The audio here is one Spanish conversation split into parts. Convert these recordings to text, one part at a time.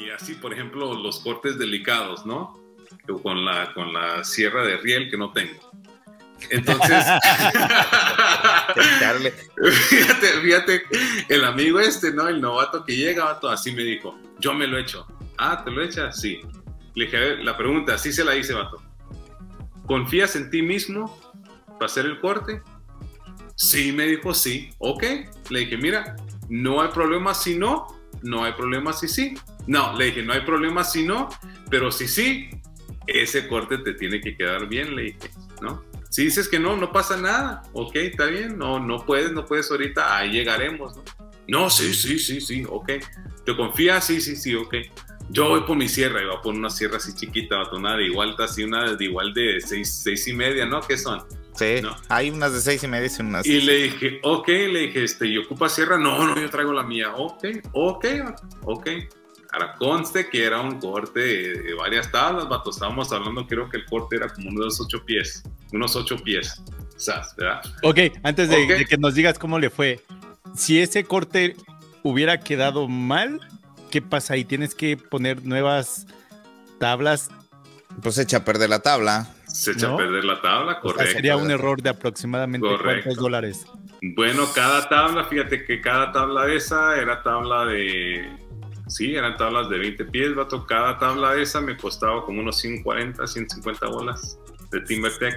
y así, por ejemplo, los cortes delicados, ¿no? Con la, con la sierra de riel que no tengo. Entonces, fíjate, fíjate, el amigo este, ¿no? El novato que llega, vato, así me dijo, yo me lo echo. Ah, ¿te lo echas? Sí. Le dije, a la pregunta, así se la hice, vato. ¿Confías en ti mismo para hacer el corte? Sí, me dijo, sí. Ok. Le dije, mira, no hay problema si no, no hay problema si sí. No, le dije, no hay problema si no, pero si sí, ese corte te tiene que quedar bien, le dije, ¿no? Si dices que no, no pasa nada, ok, está bien, no, no puedes, no puedes ahorita, ahí llegaremos, ¿no? No, sí, sí, sí, sí, ok. ¿Te confías? Sí, sí, sí, ok. Yo voy por mi sierra, iba a poner una sierra así chiquita, una de igual, así una de igual de seis, seis y media, ¿no? ¿Qué son? Sí, ¿no? hay unas de seis y media y unas. Y le dije, ok, le dije, este, ¿y ocupa sierra? No, no, yo traigo la mía. Ok, ok, ok. Ahora conste que era un corte de varias tablas, vato. Estábamos hablando, creo que el corte era como unos ocho pies, unos ocho pies. sea, ¿verdad? Ok, antes de, que nos digas cómo le fue, si ese corte hubiera quedado mal, ¿qué pasa ¿Y ¿Tienes que poner nuevas tablas? Pues se echa a perder la tabla. Se echa a perder la tabla, correcto. sería un error de aproximadamente cuántos dólares. Bueno, cada tabla, fíjate que cada tabla esa era tabla de Sí, eran tablas de 20 pies, vato. Cada tabla de esa me costaba como unos 140, 150 bolas de TimberTech.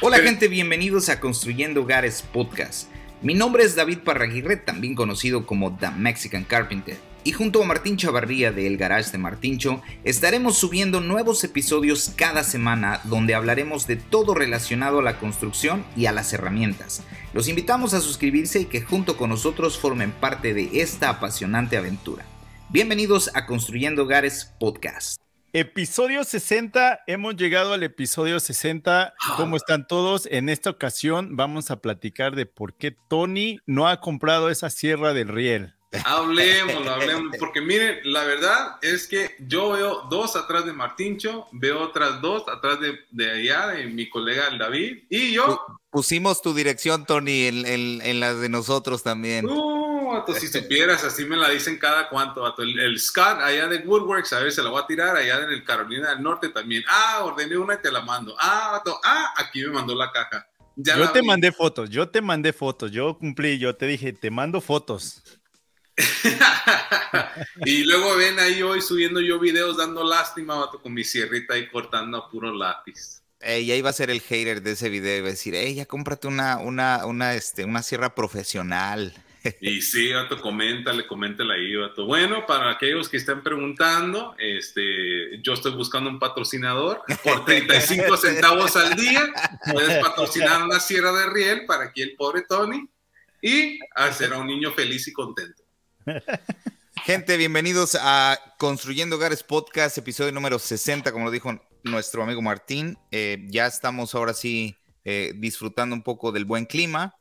Hola gente, bienvenidos a Construyendo Hogares Podcast. Mi nombre es David Parraguirre, también conocido como The Mexican Carpenter y junto a Martín Chavarría de El Garage de Martíncho, estaremos subiendo nuevos episodios cada semana donde hablaremos de todo relacionado a la construcción y a las herramientas. Los invitamos a suscribirse y que junto con nosotros formen parte de esta apasionante aventura. Bienvenidos a Construyendo Hogares Podcast. Episodio 60, hemos llegado al episodio 60. ¿Cómo están todos? En esta ocasión vamos a platicar de por qué Tony no ha comprado esa sierra del riel. Hablemos, hablemos, porque miren, la verdad es que yo veo dos atrás de Martincho, veo otras dos atrás de, allá, de mi colega David, y yo. Pusimos tu dirección, Tony, en, en, las de nosotros también. No, si supieras, así me la dicen cada cuanto, El, el, allá de Woodworks, a ver, se la voy a tirar allá en el Carolina del Norte también. Ah, ordené una y te la mando. Ah, ah, aquí me mandó la caja. yo te mandé fotos, yo te mandé fotos, yo cumplí, yo te dije, te mando fotos. y luego ven ahí hoy subiendo yo videos dando lástima, con mi sierrita ahí cortando a puro lápiz. Y ahí va a ser el hater de ese video y va a decir, ella cómprate una, una, una, este, sierra profesional. y sí, vato, coméntale, coméntale ahí, vato. Bueno, para aquellos que están preguntando, este, yo estoy buscando un patrocinador por 35 centavos al día. Puedes patrocinar una sierra de riel para aquí el pobre Tony y hacer a un niño feliz y contento. Gente, bienvenidos a Construyendo Hogares Podcast, episodio número 60, como lo dijo nuestro amigo Martín. Eh, ya estamos ahora sí eh, disfrutando un poco del buen clima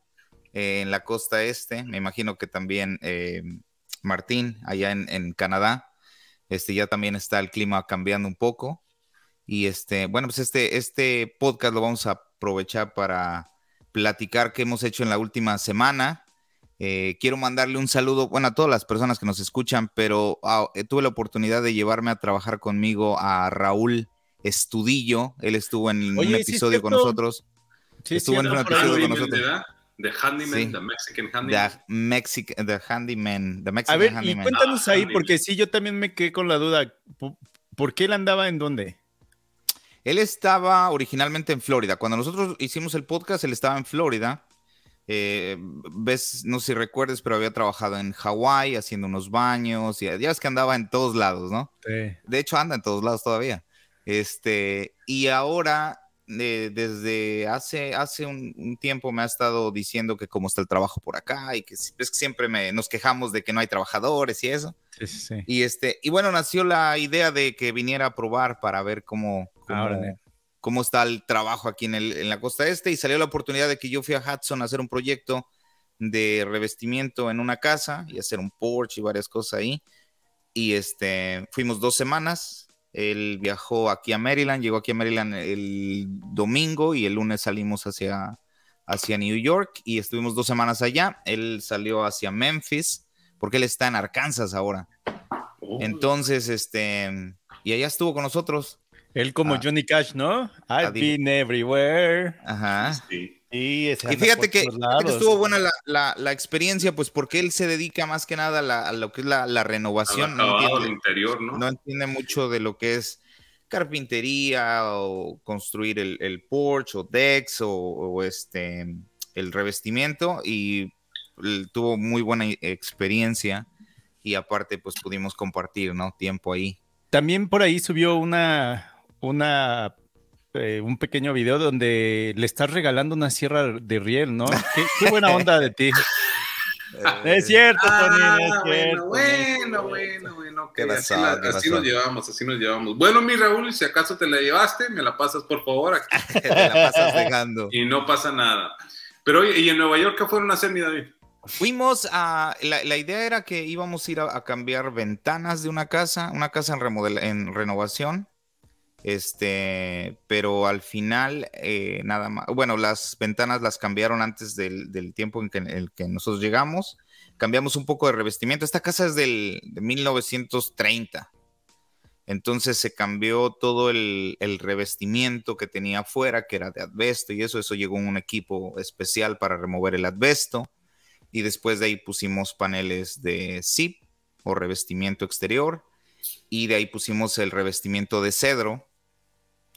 eh, en la costa este. Me imagino que también Martín, allá en, Canadá, este, ya también está el clima cambiando un poco. Y este, bueno, pues este, este podcast lo vamos a aprovechar para platicar qué hemos hecho en la última semana. Eh, quiero mandarle un saludo, bueno, a todas las personas que nos escuchan, pero ah, eh, tuve la oportunidad de llevarme a trabajar conmigo a Raúl Estudillo. Él estuvo en un episodio con nosotros. Sí, estuvo en un episodio con nosotros. The Handyman, The Mexican Handyman. The, Handyman, A ver, cuéntanos ahí, porque sí, yo también me quedé con la duda. ¿Por qué él andaba en dónde? Él estaba originalmente en Florida. Cuando nosotros hicimos el podcast, él estaba en Florida eh, ves, no sé si recuerdes, pero había trabajado en Hawái haciendo unos baños y ya ves que andaba en todos lados, ¿no? Sí. De hecho, anda en todos lados todavía. Este, y ahora, eh, desde hace, hace un, tiempo me ha estado diciendo que cómo está el trabajo por acá y que es que siempre me, nos quejamos de que no hay trabajadores y eso. Sí, sí. Y, este, y bueno, nació la idea de que viniera a probar para ver cómo, cómo está el trabajo aquí en, la costa este y salió la oportunidad de que yo fui a Hudson a hacer un proyecto de revestimiento en una casa y hacer un porche y varias cosas ahí. Y este, fuimos dos semanas. Él viajó aquí a Maryland, llegó aquí a Maryland el domingo y el lunes salimos hacia, hacia New York y estuvimos dos semanas allá. Él salió hacia Memphis porque él está en Arkansas ahora. Oh. Entonces, este, y allá estuvo con nosotros él como ah. Johnny Cash, ¿no? I've been everywhere. Ajá. Sí. y fíjate que, estuvo buena la, experiencia, pues porque él se dedica más que nada a, lo que es la, renovación. No entiende, interior, ¿no? ¿no? entiende mucho de lo que es carpintería o construir el, el porch o decks o, o, este el revestimiento y tuvo muy buena experiencia y aparte pues pudimos compartir, ¿no? Tiempo ahí. También por ahí subió una una eh, un pequeño video donde le estás regalando una sierra de riel, ¿no? Qué, buena onda de ti. Eh, es cierto, ah, Tony, bueno, Bueno, bueno, bueno, así, nos llevamos, así nos llevamos. Bueno, mi Raúl, si acaso te la llevaste, me la pasas, por favor, la pasas dejando. Y no pasa nada. Pero oye, ¿y en Nueva York qué fueron a hacer, mi David? Fuimos a. La, idea era que íbamos a ir a, cambiar ventanas de una casa, una casa en, remodel, en renovación. Este, pero al final, eh, nada más. Bueno, las ventanas las cambiaron antes del, tiempo en, que, el que nosotros llegamos. Cambiamos un poco de revestimiento. Esta casa es del, de 1930. Entonces se cambió todo el, revestimiento que tenía afuera, que era de advesto, y eso. Eso llegó un equipo especial para remover el advesto Y después de ahí pusimos paneles de zip o revestimiento exterior. Y de ahí pusimos el revestimiento de cedro,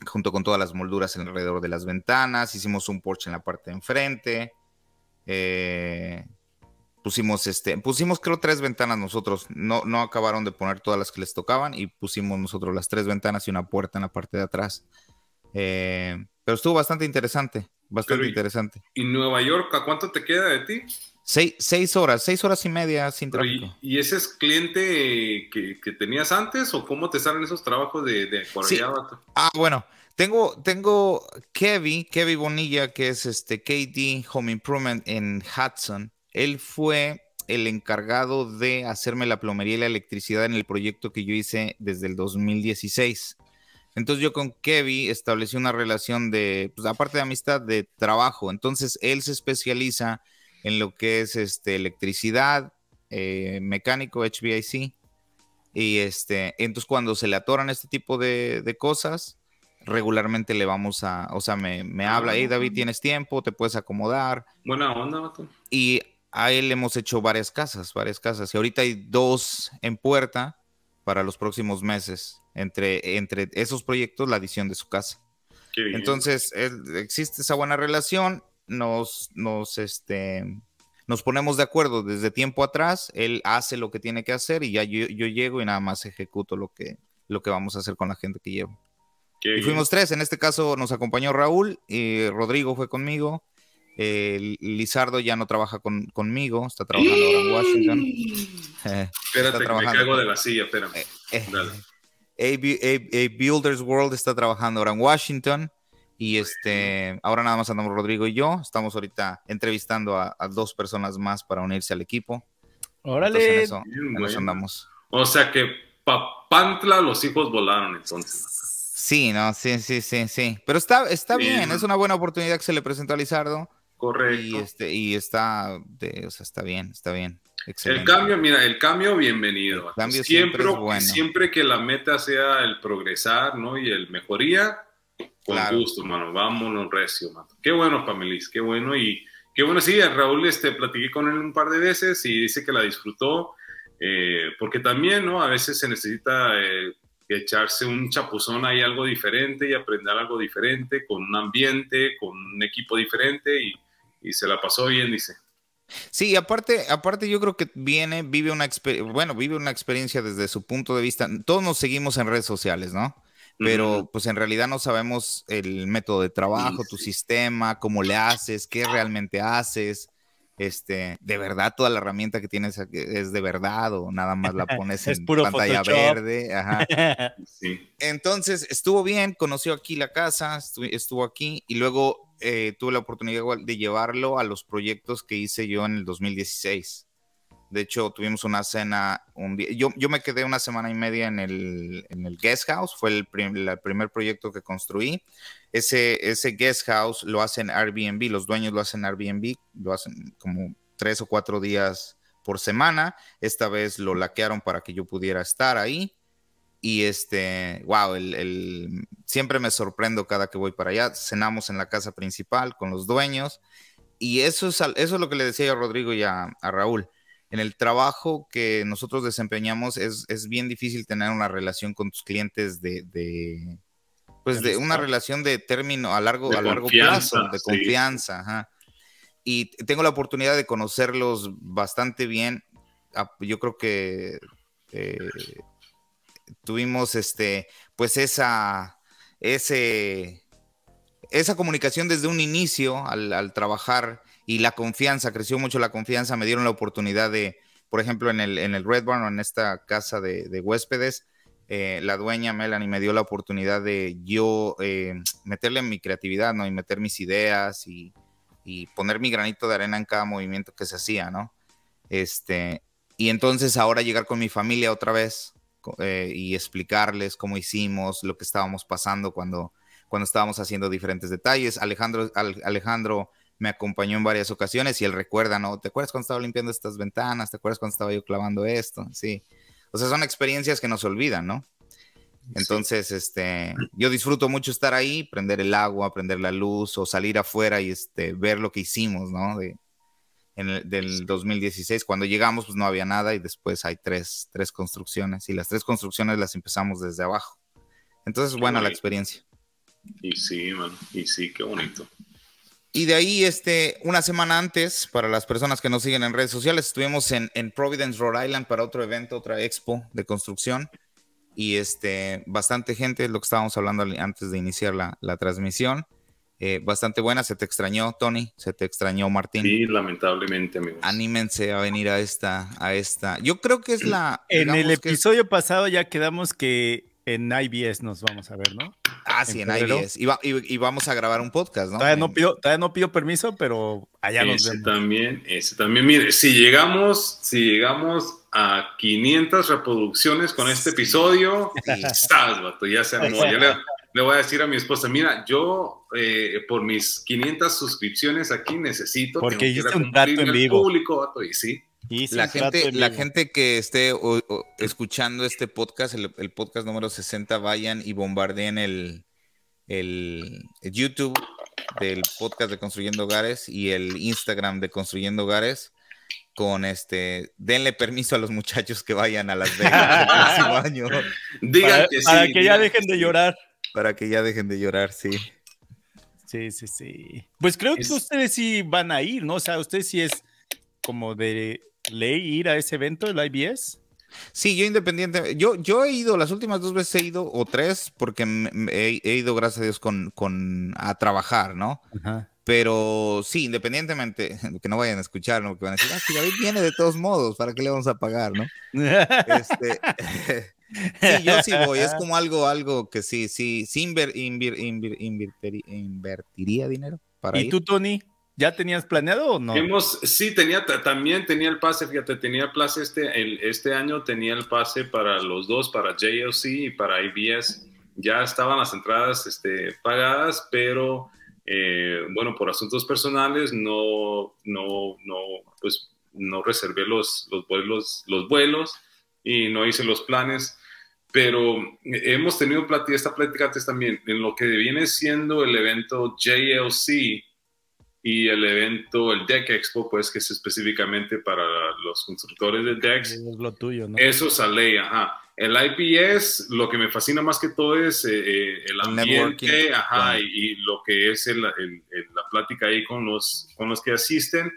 junto con todas las molduras alrededor de las ventanas, hicimos un porche en la parte de enfrente, eh, pusimos este, pusimos creo tres ventanas nosotros, no, no acabaron de poner todas las que les tocaban y pusimos nosotros las tres ventanas y una puerta en la parte de atrás. Eh, pero estuvo bastante interesante, bastante interesante. ¿Y Nueva York a cuánto te queda de ti? Seis, horas, seis horas y media sin trabajo. ¿Y, ese es cliente que, tenías antes o cómo te salen esos trabajos de, de Ah, bueno, tengo, tengo Kevin, Kevin Bonilla, que es este KD Home Improvement en Hudson. Él fue el encargado de hacerme la plomería y la electricidad en el proyecto que yo hice desde el 2016. Entonces yo con Kevin establecí una relación de, pues, aparte de amistad, de trabajo. Entonces él se especializa en lo que es este, electricidad, eh, mecánico, HVAC. Y este, entonces cuando se le atoran este tipo de, cosas, regularmente le vamos a, o sea, me, habla, hey David, ah. ¿tienes tiempo? ¿Te puedes acomodar? Buena onda, vato. Y a él le hemos hecho varias casas, varias casas. Y ahorita hay dos en puerta para los próximos meses. Entre, entre esos proyectos, la adición de su casa. Entonces, existe esa buena relación nos, este, nos ponemos de acuerdo desde tiempo atrás, él hace lo que tiene que hacer y ya yo, llego y nada más ejecuto lo que, lo que vamos a hacer con la gente que llevo. y fuimos tres, en este caso nos acompañó Raúl, y Rodrigo fue conmigo, Lizardo ya no trabaja conmigo, está trabajando ahora en Washington. espérate, de la silla, espérame. Eh, eh, a Builders World está trabajando ahora en Washington. Y este, ahora nada más andamos Rodrigo y yo. Estamos ahorita entrevistando a, dos personas más para unirse al equipo. Órale. Entonces, andamos. O sea que Papantla los hijos volaron entonces. Sí, no, sí, sí, sí, sí. Pero está, está bien, es una buena oportunidad que se le presentó a Lizardo. Correcto. Y, este, y está, de, o sea, está bien, está bien. El cambio, mira, el cambio, bienvenido. siempre, siempre, bueno. siempre, que la meta sea el progresar, ¿no? Y el mejoría, con gusto, mano. Vámonos recio, mano. Qué bueno, Pamelis, qué bueno. Y qué bueno sí, Raúl, este, platiqué con él un par de veces y dice que la disfrutó. Eh, porque también, ¿no? A veces se necesita eh, echarse un chapuzón ahí algo diferente y aprender algo diferente con un ambiente, con un equipo diferente y, y se la pasó bien, dice. Sí, aparte, aparte yo creo que viene, vive una experiencia, bueno, vive una experiencia desde su punto de vista. Todos nos seguimos en redes sociales, ¿no? pero pues en realidad no sabemos el método de trabajo, tu sistema, cómo le haces, qué realmente haces. Este, de verdad toda la herramienta que tienes es de verdad o nada más la pones en pantalla verde. Entonces estuvo bien, conoció aquí la casa, estuvo aquí y luego eh, tuve la oportunidad de llevarlo a los proyectos que hice yo en el 2016. De hecho, tuvimos una cena un día. Yo, yo me quedé una semana y media en el, en el guest house. Fue el, el, primer proyecto que construí. Ese, ese guest house lo hacen Airbnb. Los dueños lo hacen Airbnb. Lo hacen como tres o cuatro días por semana. Esta vez lo laquearon para que yo pudiera estar ahí. Y este, wow, el, siempre me sorprendo cada que voy para allá. Cenamos en la casa principal con los dueños. Y eso es, eso es lo que le decía yo a Rodrigo y a, a Raúl en el trabajo que nosotros desempeñamos es, bien difícil tener una relación con tus clientes de, pues de una relación de término a largo, a largo plazo, de confianza. Y tengo la oportunidad de conocerlos bastante bien. Ah, yo creo que eh, tuvimos este, pues esa, ese, esa comunicación desde un inicio al, al trabajar y la confianza, creció mucho la confianza, me dieron la oportunidad de, por ejemplo, en el, en el Redburn o en esta casa de, huéspedes, eh, la dueña Melanie me dio la oportunidad de yo eh, meterle mi creatividad, ¿no? Y meter mis ideas y, poner mi granito de arena en cada movimiento que se hacía, ¿no? Este, y entonces ahora llegar con mi familia otra vez eh, y explicarles cómo hicimos, lo que estábamos pasando cuando, cuando estábamos haciendo diferentes detalles. Alejandro, Alejandro me acompañó en varias ocasiones y él recuerda, ¿no? ¿Te acuerdas cuando estaba limpiando estas ventanas? ¿Te acuerdas cuando estaba yo clavando esto? Sí. O sea, son experiencias que nos olvidan, ¿no? Entonces, este, yo disfruto mucho estar ahí, prender el agua, prender la luz o salir afuera y este, ver lo que hicimos, ¿no? en el, del 2016, cuando llegamos, pues no había nada y después hay tres, tres construcciones y las tres construcciones las empezamos desde abajo. Entonces, buena la experiencia. Y sí, man, y sí, qué bonito. Y de ahí, este, una semana antes, para las personas que nos siguen en redes sociales, estuvimos en, en, Providence, Rhode Island, para otro evento, otra expo de construcción. Y este, bastante gente, lo que estábamos hablando antes de iniciar la, la transmisión. Eh, bastante buena, se te extrañó, Tony, se te extrañó, Martín. Sí, lamentablemente, amigos. Anímense a venir a esta, a esta. Yo creo que es la. En el episodio pasado ya quedamos que en IBS nos vamos a ver, ¿no? Ah, en, Y, vamos a grabar un podcast, ¿no? Todavía no pido, permiso, pero allá nos vemos. También, ese también. Mire, si llegamos, si llegamos a 500 reproducciones con este episodio, ya se le, voy a decir a mi esposa, mira, yo eh, por mis 500 suscripciones aquí necesito... Porque hiciste un dato en vivo. Público, y sí la, gente, la gente que esté escuchando este podcast, el, podcast número 60, vayan y bombardeen el, el, YouTube del podcast de Construyendo Hogares y el Instagram de Construyendo Hogares con este, denle permiso a los muchachos que vayan a Las Vegas el próximo año. para, que ya dejen de llorar. Para que ya dejen de llorar, sí. Sí, sí, sí. Pues creo que ustedes sí van a ir, ¿no? O sea, ustedes sí es como de ley ir a ese evento, el IBS? Sí, yo independiente, yo, yo he ido, las últimas dos veces he ido, o tres, porque he, ido, gracias a Dios, con, a trabajar, ¿no? Pero sí, independientemente, que no vayan a escuchar, ¿no? Que van a decir, ah, si David viene de todos modos, ¿para qué le vamos a pagar, no? Este, sí, yo sí voy, es como algo, algo que sí, sí, sí invertiría dinero para ¿Y tú, Tony? ¿Ya tenías planeado o no? Hemos, sí, tenía, también tenía el pase, fíjate, tenía el pase este, este año, tenía el pase para los dos, para JLC y para IBS. Ya estaban las entradas este, pagadas, pero eh, bueno, por asuntos personales no, no, no, pues, no reservé los, los, vuelos, los vuelos y no hice los planes pero hemos tenido esta plática antes también en lo que viene siendo el evento JLC y el evento, el Deck Expo, pues que es específicamente para los constructores de decks. Es lo tuyo, ¿no? Eso sale, ajá. El IPS, lo que me fascina más que todo es eh, eh, el ambiente, ajá, y, lo que es la plática ahí con los, con los que asisten.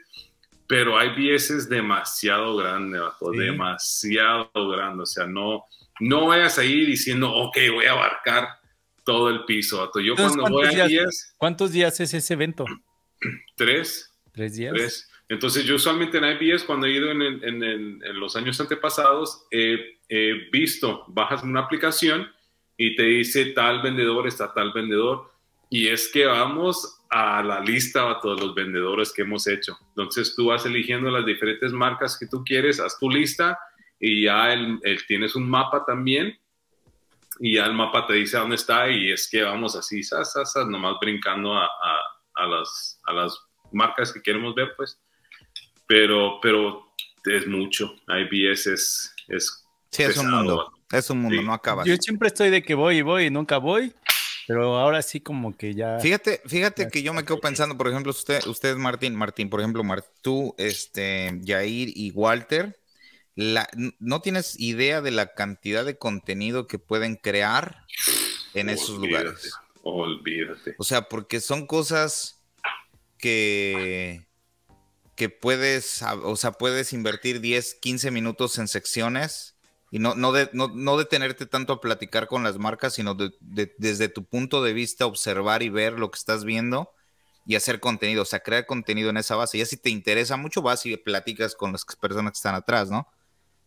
Pero IPS es demasiado grande, bato, demasiado grande. O sea, no, no vayas ahí diciendo, ok, voy a abarcar todo el piso. Bato. Yo cuando voy a IPS... ¿Cuántos días es ese evento? Tres. Tres días. Entonces yo usualmente en IBS cuando he ido en, los años antepasados he visto, bajas una aplicación y te dice tal vendedor está tal vendedor y es que vamos a la lista a todos los vendedores que hemos hecho. Entonces tú vas eligiendo las diferentes marcas que tú quieres, haz tu lista y ya el, tienes un mapa también y ya el mapa te dice dónde está y es que vamos así, sas, nomás brincando a a las, a las marcas que queremos ver, pues. Pero, pero es mucho. IBS es... es es un mundo. Es un mundo, no acaba. Yo siempre estoy de que voy y voy y nunca voy. Pero ahora sí como que ya. Fíjate, fíjate que yo me quedo pensando, por ejemplo, usted, usted Martín, Martín, por ejemplo, tú, este, Jair y Walter, la, no tienes idea de la cantidad de contenido que pueden crear en esos lugares. Olvídate. O sea, porque son cosas que, que puedes, o sea, puedes invertir 10, 15 minutos en secciones y no, no, de, no, detenerte tanto a platicar con las marcas, sino desde tu punto de vista observar y ver lo que estás viendo y hacer contenido, o sea, crear contenido en esa base. Ya si te interesa mucho, vas y platicas con las personas que están atrás, ¿no?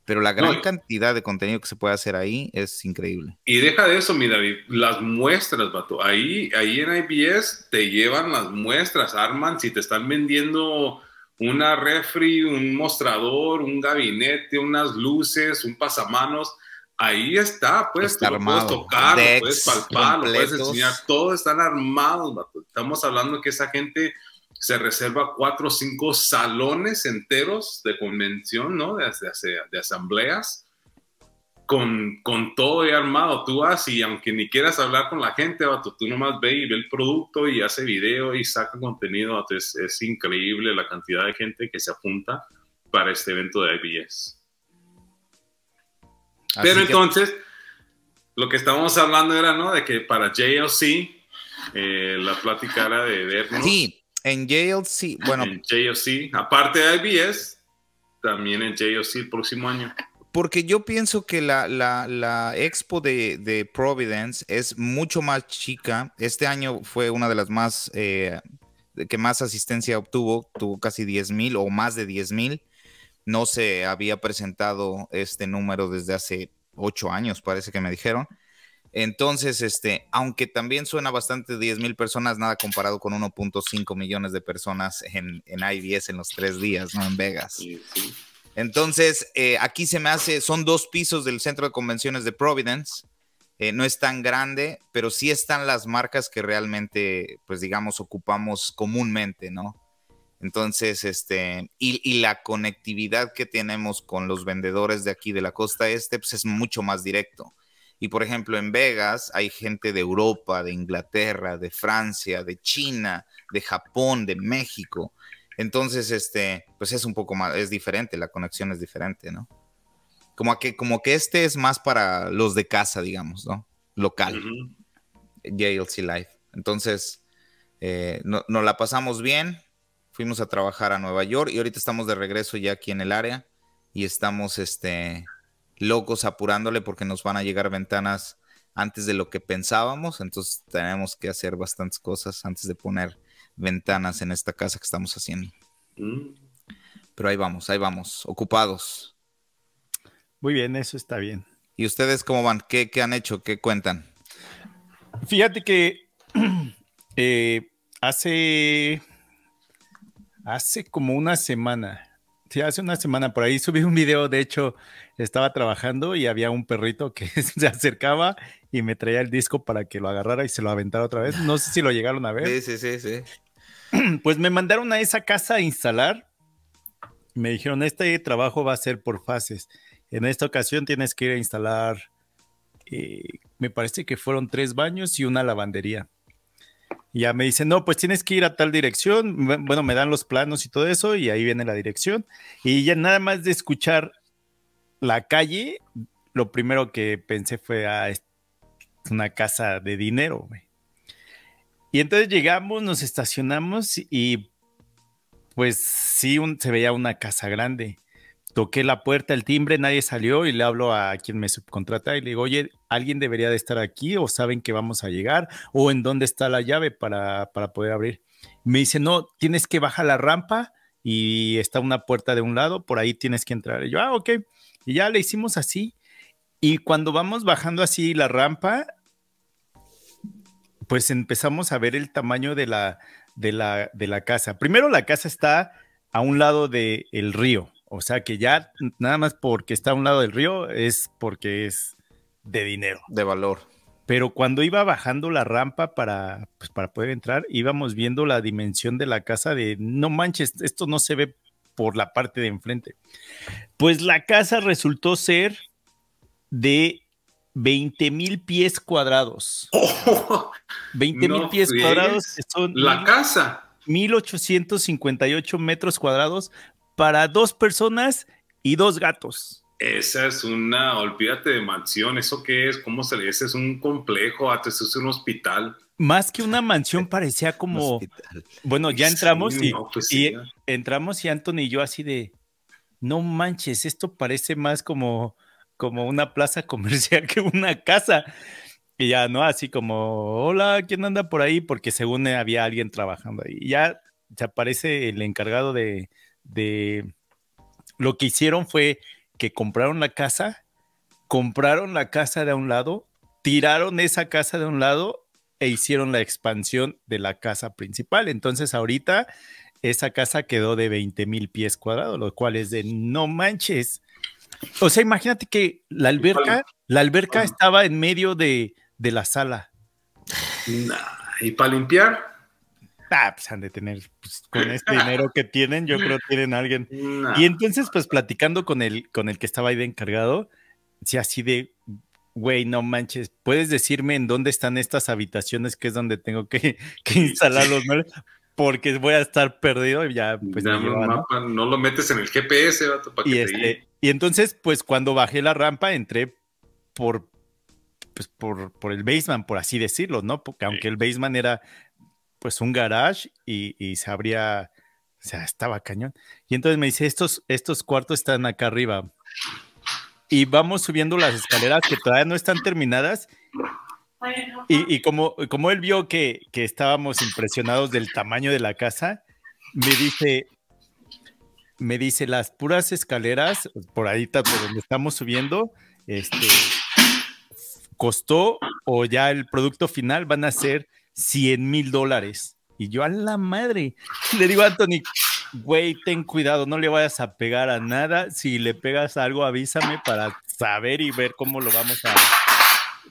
Pero la gran cantidad de contenido que se puede hacer ahí es increíble. Y deja de eso, mi David, las muestras, vato. Ahí, ahí en IBS te llevan las muestras, arman, si te están vendiendo una refri, un mostrador, un gabinete, unas luces, un pasamanos, ahí está, pues, puedes tocar, puedes palpar, puedes enseñar, todos están armados, Estamos hablando que esa gente se reserva cuatro o cinco salones enteros de convención, ¿no? De, asambleas, con, todo ya armado. Tú vas y aunque ni quieras hablar con la gente, tú nomás ve y ve el producto y hace video y saca contenido. Es, increíble la cantidad de gente que se apunta para este evento de IBS. Pero entonces, lo que estábamos hablando era, ¿no? De que para JLC eh, la plática era de vernos. En JLC, bueno. En JLC, aparte de IBS, también en JLC el próximo año. Porque yo pienso que la, la, expo de, de, Providence es mucho más chica. Este año fue una de las más eh, que más asistencia obtuvo, tuvo casi 10 mil o más de 10 mil. No se había presentado este número desde hace ocho años, parece que me dijeron. Entonces, este, aunque también suena bastante 10 mil personas, nada comparado con 1.5 millones de personas en, en IBS en los tres días, ¿no? En Vegas. Entonces, eh, aquí se me hace, son dos pisos del centro de convenciones de Providence. Eh, no es tan grande, pero sí están las marcas que realmente, pues digamos, ocupamos comúnmente, ¿no? Entonces, este, y, y, la conectividad que tenemos con los vendedores de aquí de la costa este, pues es mucho más directo. Y por ejemplo, en Vegas hay gente de Europa, de Inglaterra, de Francia, de China, de Japón, de México. Entonces, este, pues es un poco más, es diferente, la conexión es diferente, ¿no? Como que, como que este es más para los de casa, digamos, ¿no? Local. JLC Life. Entonces, eh, no, nos la pasamos bien. Fuimos a trabajar a Nueva York y ahorita estamos de regreso ya aquí en el área y estamos, este, locos apurándole porque nos van a llegar ventanas antes de lo que pensábamos, entonces tenemos que hacer bastantes cosas antes de poner ventanas en esta casa que estamos haciendo. Mm. Pero ahí vamos, ahí vamos, ocupados. Muy bien, eso está bien. ¿Y ustedes cómo van? ¿Qué, han hecho? ¿Qué cuentan? Fíjate que eh, hace, hace como una semana, sí, hace una semana por ahí subí un video, de hecho, estaba trabajando y había un perrito que se acercaba y me traía el disco para que lo agarrara y se lo aventara otra vez. No sé si lo llegaron a ver. Sí, sí, sí, sí. Pues me mandaron a esa casa a instalar. Me dijeron, este trabajo va a ser por fases. En esta ocasión tienes que ir a instalar, eh, me parece que fueron tres baños y una lavandería. Y ya me dicen, no, pues tienes que ir a tal dirección. Bueno, me dan los planos y todo eso y ahí viene la dirección. Y ya nada más de escuchar la calle, lo primero que pensé fue a ah, una casa de dinero, Y entonces llegamos, nos estacionamos y pues sí, se veía una casa grande. Toqué la puerta, el timbre, nadie salió y le hablo a quien me subcontrata y le digo, oye, alguien debería de estar aquí o saben que vamos a llegar o en dónde está la llave para, para poder abrir. Me dice, no, tienes que bajar la rampa y está una puerta de un lado, por ahí tienes que entrar. Y yo, ah, ok. Y ya le hicimos así. Y cuando vamos bajando así la rampa, pues empezamos a ver el tamaño de la, de la, casa. Primero la casa está a un lado del el río. O sea que ya nada más porque está a un lado del río es porque es de dinero. De valor. Pero cuando iba bajando la rampa para, pues, para poder entrar, íbamos viendo la dimensión de la casa de, no manches, esto no se ve por la parte de enfrente. Pues la casa resultó ser de 20 mil pies cuadrados. Oh, 20 mil pies cuadrados son... La casa. 1858 metros cuadrados para dos personas y dos gatos. Esa es una, olvídate de mansión, ¿eso qué es? ¿Cómo se le dice? Es un complejo, ah, esto es un hospital más que una mansión parecía como, bueno, ya entramos y, pues entramos y Anthony y yo así de, no manches, esto parece más como, como una plaza comercial que una casa. Y ya, ¿no? Así como, hola, ¿quién anda por ahí? Porque según había alguien trabajando ahí. Y ya se aparece el encargado de, de... Lo que hicieron fue que compraron la casa, compraron la casa de un lado, tiraron esa casa de un lado e hicieron la expansión de la casa principal. Entonces ahorita esa casa quedó de 20 mil pies cuadrados, lo cual es de no manches. O sea, imagínate que la alberca, la alberca estaba en medio de, la sala. ¿Y para limpiar? Ah, pues han de tener, pues, con este dinero que tienen, yo creo que tienen a alguien. Y entonces, pues platicando con el, con el que estaba ahí de encargado, si así de, Güey, no manches, ¿puedes decirme en dónde están estas habitaciones que es donde tengo que, que instalar los muebles? Porque voy a estar perdido y ya. Pues, ¿no? lo metes en el GPS, vato, este, y entonces, pues cuando bajé la rampa, entré por, pues, por, el basement, por así decirlo, ¿no? Porque aunque el basement era pues un garage y, y se abría, o sea, estaba cañón. Y entonces me dice, estos, estos cuartos están acá arriba y vamos subiendo las escaleras que todavía no están terminadas. Y, como, como él vio que, estábamos impresionados del tamaño de la casa, me dice, me dice, las puras escaleras, por ahí por donde estamos subiendo, este, costó o ya el producto final van a ser 100 mil dólares. Y yo a la madre le digo a Anthony, güey, ten cuidado, no le vayas a pegar a nada. Si le pegas algo, avísame para saber y ver cómo lo vamos a,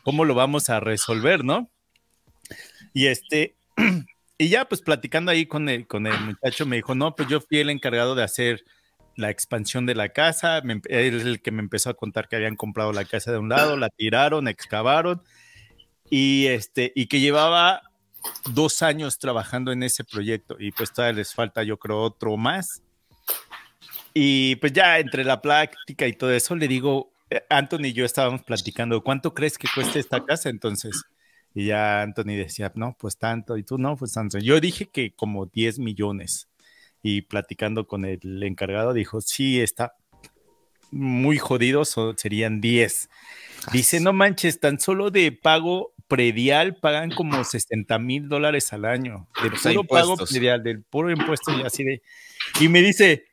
cómo lo vamos a resolver, ¿no? Y este, y ya pues platicando ahí con el, con el muchacho, me dijo, no, pues yo fui el encargado de hacer la expansión de la casa, él es el que me empezó a contar que habían comprado la casa de un lado, la tiraron, excavaron y este, y que llevaba dos años trabajando en ese proyecto y pues todavía les falta yo creo otro más. Y pues ya entre la práctica y todo eso le digo, eh, Anthony y yo estábamos platicando, ¿cuánto crees que cuesta esta casa entonces? Y ya Anthony decía, no, pues tanto, y tú no, pues tanto. Yo dije que como 10 millones. Y platicando con el encargado dijo, sí, está muy jodido, serían 10. Dice, no manches, tan solo de pago predial pagan como 60 mil dólares al año. De puro pago predial, del puro impuesto y así de. Y me dice,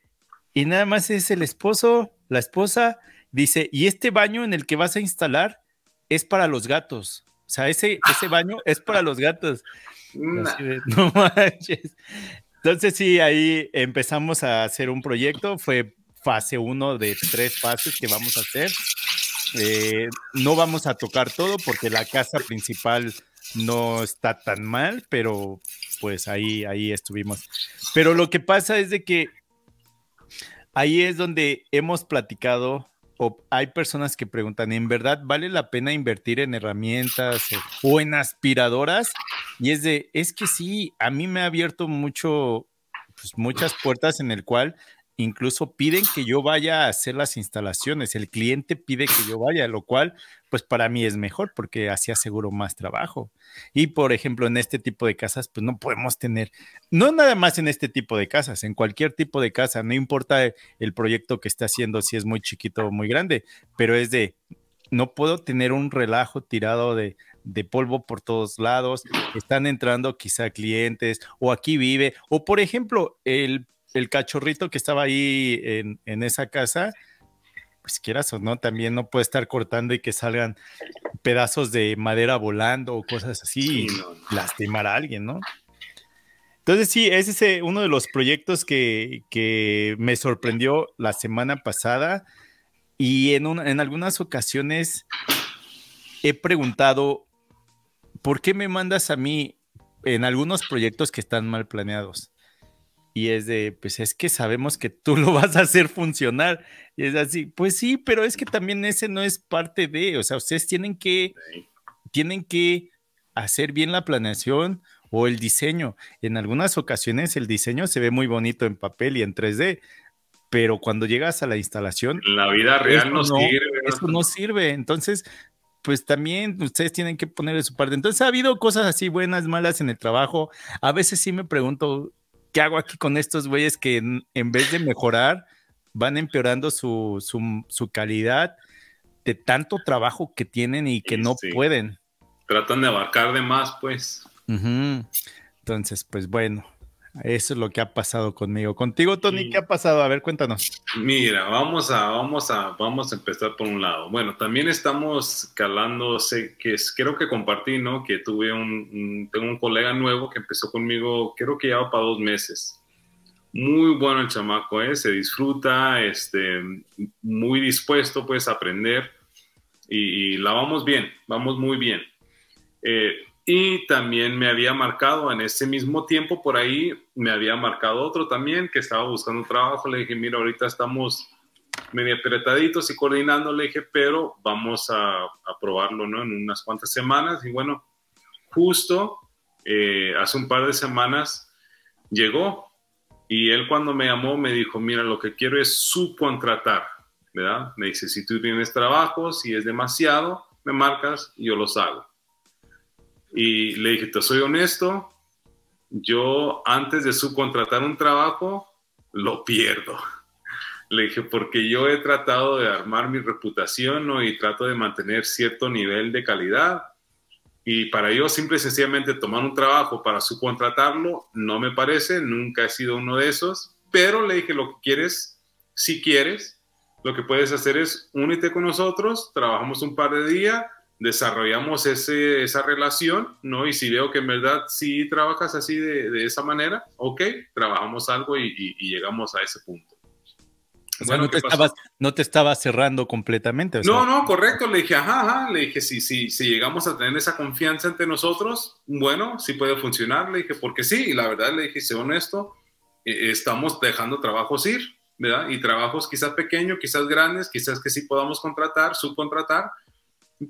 y nada más es el esposo, la esposa, dice, y este baño en el que vas a instalar es para los gatos. O sea, ese, ese baño es para los gatos. Entonces sí, ahí empezamos a hacer un proyecto. Fue fase uno de tres fases que vamos a hacer. Eh, no vamos a tocar todo porque la casa principal no está tan mal, pero pues ahí, ahí estuvimos. Pero lo que pasa es de que ahí es donde hemos platicado o hay personas que preguntan, ¿en verdad vale la pena invertir en herramientas o, en aspiradoras? Y es de, es que sí, a mí me ha abierto mucho, pues muchas puertas en el cual incluso piden que yo vaya a hacer las instalaciones, el cliente pide que yo vaya, lo cual pues para mí es mejor porque así aseguro más trabajo. Y por ejemplo, en este tipo de casas pues no podemos tener, no nada más en este tipo de casas, en cualquier tipo de casa, no importa el proyecto que esté haciendo, si es muy chiquito o muy grande, pero es de, no puedo tener un relajo tirado de, de polvo por todos lados, están entrando quizá clientes o aquí vive, o por ejemplo, el el cachorrito que estaba ahí en, esa casa, pues quieras o no, también no puede estar cortando y que salgan pedazos de madera volando o cosas así y lastimar a alguien, ¿no? Entonces sí, ese es eh, uno de los proyectos que, me sorprendió la semana pasada y en, en algunas ocasiones he preguntado, ¿por qué me mandas a mí en algunos proyectos que están mal planeados? Y es de, pues es que sabemos que tú lo vas a hacer funcionar. Y es así, pues sí, pero es que también ese no es parte de, o sea, ustedes tienen que, tienen que hacer bien la planeación o el diseño. En algunas ocasiones el diseño se ve muy bonito en papel y en 3D, pero cuando llegas a la instalación... La vida real no, sirve. Eso no sirve. Entonces, pues también ustedes tienen que ponerle su parte. Entonces ha habido cosas así buenas, malas en el trabajo. A veces sí me pregunto, ¿qué hago aquí con estos güeyes que en, vez de mejorar van empeorando su, su, calidad de tanto trabajo que tienen y que no pueden? Tratan de abarcar de más, pues. Entonces, pues bueno, eso es lo que ha pasado conmigo. Contigo, Tony, ¿qué ha pasado? A ver, cuéntanos. Mira, vamos a, vamos a, vamos a empezar por un lado. Bueno, también estamos calándose. que creo que compartí, ¿no? Que tuve un, tengo un colega nuevo que empezó conmigo, creo que ya va para dos meses. Muy bueno el chamaco, ¿eh? Se disfruta, este, muy dispuesto, pues, a aprender. Y, la vamos bien, vamos muy bien. Eh, y también me había marcado en ese mismo tiempo por ahí, me había marcado otro también que estaba buscando un trabajo. Le dije, mira, ahorita estamos medio apretaditos y coordinando. Le dije, pero vamos a, probarlo, ¿no? En unas cuantas semanas. Y bueno, justo eh, hace un par de semanas llegó y él cuando me llamó me dijo, mira, lo que quiero es subcontratar, ¿verdad? Me dice, si tú tienes trabajo, si es demasiado, me marcas y yo los hago y le dije, te soy honesto, yo antes de subcontratar un trabajo, lo pierdo. Le dije, porque yo he tratado de armar mi reputación y trato de mantener cierto nivel de calidad. Y para yo, simple y sencillamente, tomar un trabajo para subcontratarlo, no me parece, nunca he sido uno de esos. Pero le dije, lo que quieres, si quieres, lo que puedes hacer es únete con nosotros, trabajamos un par de días desarrollamos ese, esa relación, ¿no? Y si veo que en verdad sí trabajas así de, de esa manera, ok, trabajamos algo y, llegamos a ese punto. bueno, no, te estabas, no, te estabas, cerrando completamente. No, no, correcto. Le dije, ajá, ajá. Le dije, si, si, si llegamos a tener esa confianza entre nosotros, bueno, sí puede funcionar. Le dije, porque sí. Y la verdad, le dije, sé honesto, e, estamos dejando trabajos ir, ¿verdad? Y trabajos quizás pequeños, quizás grandes, quizás que sí podamos contratar, subcontratar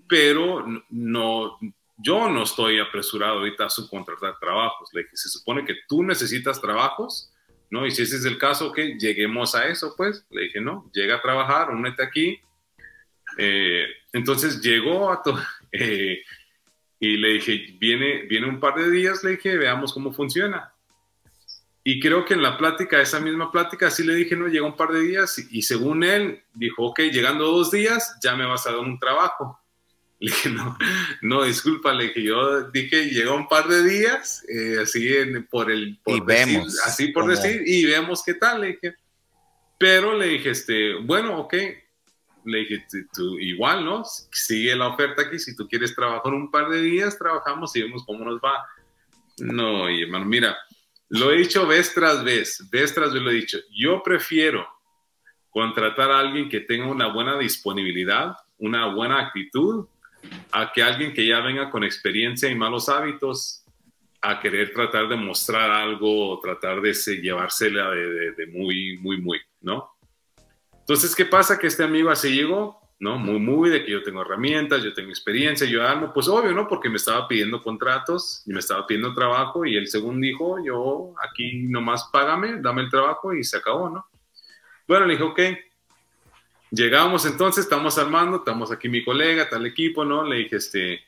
pero no, yo no estoy apresurado ahorita a subcontratar trabajos. Le dije, se supone que tú necesitas trabajos, ¿no? Y si ese es el caso, que lleguemos a eso, pues. Le dije, no, llega a trabajar, únete aquí. Eh, entonces llegó a eh, y le dije, viene, viene un par de días, le dije, veamos cómo funciona. Y creo que en la plática, esa misma plática, sí le dije, no, llega un par de días y, y según él, dijo, ok, llegando dos días, ya me vas a dar un trabajo no, no, discúlpale que yo dije, llega un par de días, eh, así por el, decir, así por decir, y vemos qué tal, le dije. Pero le dije, este, bueno, ok, le dije, tú, igual, ¿no? Sigue la oferta aquí, si tú quieres trabajar un par de días, trabajamos y vemos cómo nos va. No, y hermano, mira, lo he dicho vez tras vez, vez tras vez lo he dicho, yo prefiero contratar a alguien que tenga una buena disponibilidad, una buena actitud, a que alguien que ya venga con experiencia y malos hábitos a querer tratar de mostrar algo o tratar de se, llevársela de, muy, muy, muy, ¿no? Entonces, ¿qué pasa? Que este amigo así llegó, ¿no? Muy, muy, de que yo tengo herramientas, yo tengo experiencia, yo armo, pues obvio, ¿no? Porque me estaba pidiendo contratos y me estaba pidiendo trabajo y el segundo dijo, yo aquí nomás págame, dame el trabajo y se acabó, ¿no? Bueno, le dije, ok, Llegamos entonces, estamos armando, estamos aquí mi colega, tal equipo, ¿no? Le dije, este,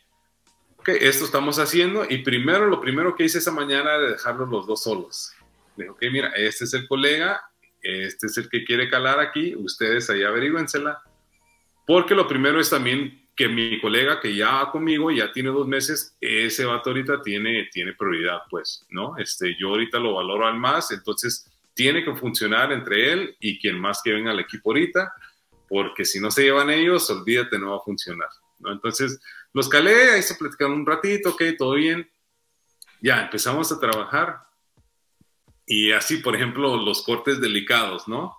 ok, esto estamos haciendo y primero, lo primero que hice esa mañana era dejarlos los dos solos. Le dije, ok, mira, este es el colega, este es el que quiere calar aquí, ustedes ahí averíguensela. Porque lo primero es también que mi colega que ya conmigo, ya tiene dos meses, ese vato ahorita tiene, tiene prioridad, pues, ¿no? Este, yo ahorita lo valoro al más, entonces tiene que funcionar entre él y quien más que venga al equipo ahorita porque si no se llevan ellos, olvídate, no va a funcionar. ¿no? Entonces, los calé, ahí se platicaron un ratito, ok, todo bien. Ya, empezamos a trabajar. Y así, por ejemplo, los cortes delicados, ¿no?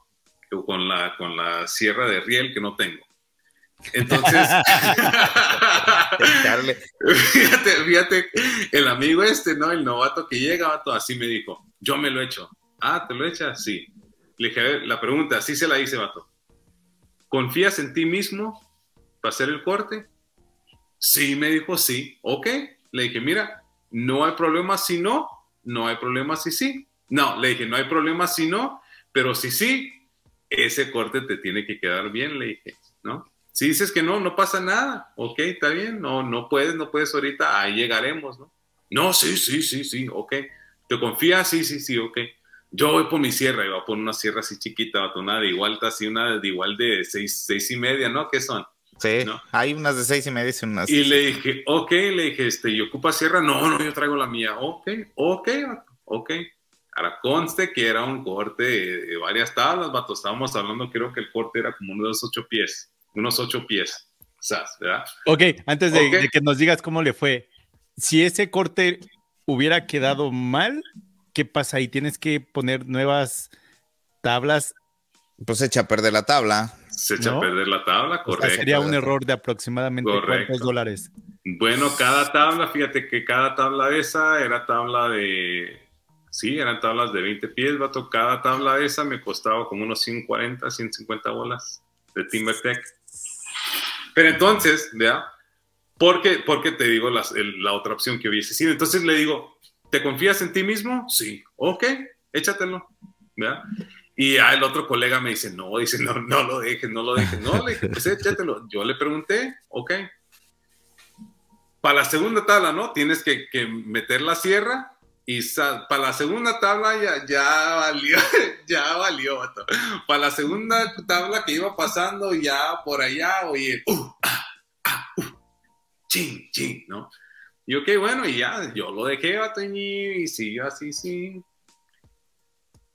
Con la, con la sierra de riel que no tengo. Entonces, fíjate, fíjate, el amigo este, ¿no? El novato que llega, vato, así me dijo, yo me lo echo. Ah, ¿te lo echas? Sí. Le dije, a ver, la pregunta, sí se la hice, vato. ¿Confías en ti mismo para hacer el corte? Sí, me dijo sí. Ok. Le dije, mira, no hay problema si no, no hay problema si sí. No, le dije, no hay problema si no, pero si sí, ese corte te tiene que quedar bien, le dije, ¿no? Si dices que no, no pasa nada, ok, está bien, no, no puedes, no puedes ahorita, ahí llegaremos, ¿no? No, sí, sí, sí, sí, ok. ¿Te confías? Sí, sí, sí, ok yo voy por mi sierra, y a por una sierra así chiquita, una de igual, así una de igual de seis, seis y media, ¿no? ¿Qué son? Sí, hay unas de seis y media y unas. Y le dije, ok, le dije, este, ¿y ocupa sierra? No, no, yo traigo la mía. Ok, ok, ok. Ahora conste que era un corte de, varias tablas, vato. Estábamos hablando, creo que el corte era como unos ocho pies, unos ocho pies. O ¿verdad? Ok, antes de, de que nos digas cómo le fue, si ese corte hubiera quedado mal, ¿qué pasa ahí? ¿Tienes que poner nuevas tablas? Pues se echa a perder la tabla. Se echa a perder la tabla, correcto. sería un error de aproximadamente cuántos dólares. Bueno, cada tabla, fíjate que cada tabla esa era tabla de. Sí, eran tablas de 20 pies, vato. Cada tabla esa me costaba como unos 140, 150 bolas de Timbertech. Pero entonces, ¿ya? Porque, qué te digo la otra opción que hubiese sido. Entonces le digo, ¿Te confías en ti mismo? Sí. Ok, échatelo. Y el otro colega me dice, no, dice, no, no lo dejes, no lo dejes. No, le pues, échatelo. Yo le pregunté, ok. Para la segunda tabla, ¿no? Tienes que, meter la sierra y para la segunda tabla ya, ya valió, ya valió. Para la segunda tabla que iba pasando ya por allá, oye, uh, ah, ching, ah, uh, ching, ¿no? Y ok, bueno, y ya, yo lo dejé a y siguió así, sí.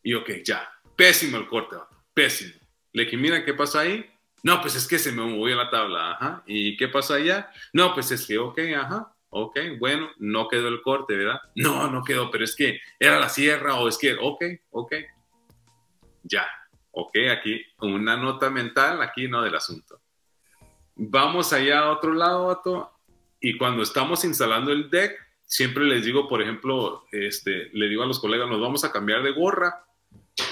Y ok, ya, pésimo el corte, pésimo. Le dije, mira, ¿qué pasa ahí? No, pues es que se me movió la tabla, ajá. ¿Y qué pasa allá? No, pues es que, ok, ajá, ok, bueno, no quedó el corte, ¿verdad? No, no quedó, pero es que era la sierra o es que, ok, ok, ya, ok, aquí una nota mental, aquí no del asunto. Vamos allá a otro lado, Vato, y cuando estamos instalando el deck, siempre les digo, por ejemplo, este, le digo a los colegas, nos vamos a cambiar de gorra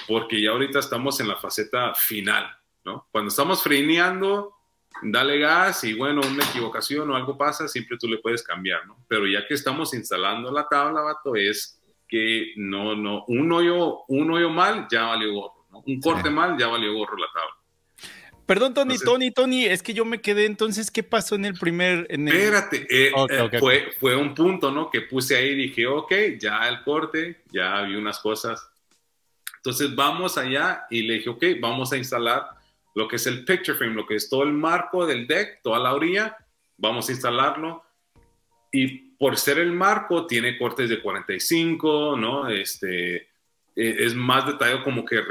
porque ya ahorita estamos en la faceta final, ¿no? Cuando estamos freneando, dale gas y bueno, una equivocación o algo pasa, siempre tú le puedes cambiar, ¿no? Pero ya que estamos instalando la tabla, vato, es que no, no, un hoyo, un hoyo mal ya valió gorro, Un corte mal ya valió gorro la tabla. Perdón, Tony, Tony, Tony, es que yo me quedé entonces, ¿qué pasó en el primer? En Espérate, eh, eh, fue, fue un punto, ¿no? Que puse ahí y dije, ok, ya el corte, ya vi unas cosas. Entonces vamos allá y le dije, ok, vamos a instalar lo que es el picture frame, lo que es todo el marco del deck, toda la orilla, vamos a instalarlo. Y por ser el marco, tiene cortes de 45, ¿no? Este, eh, es más detallado, como que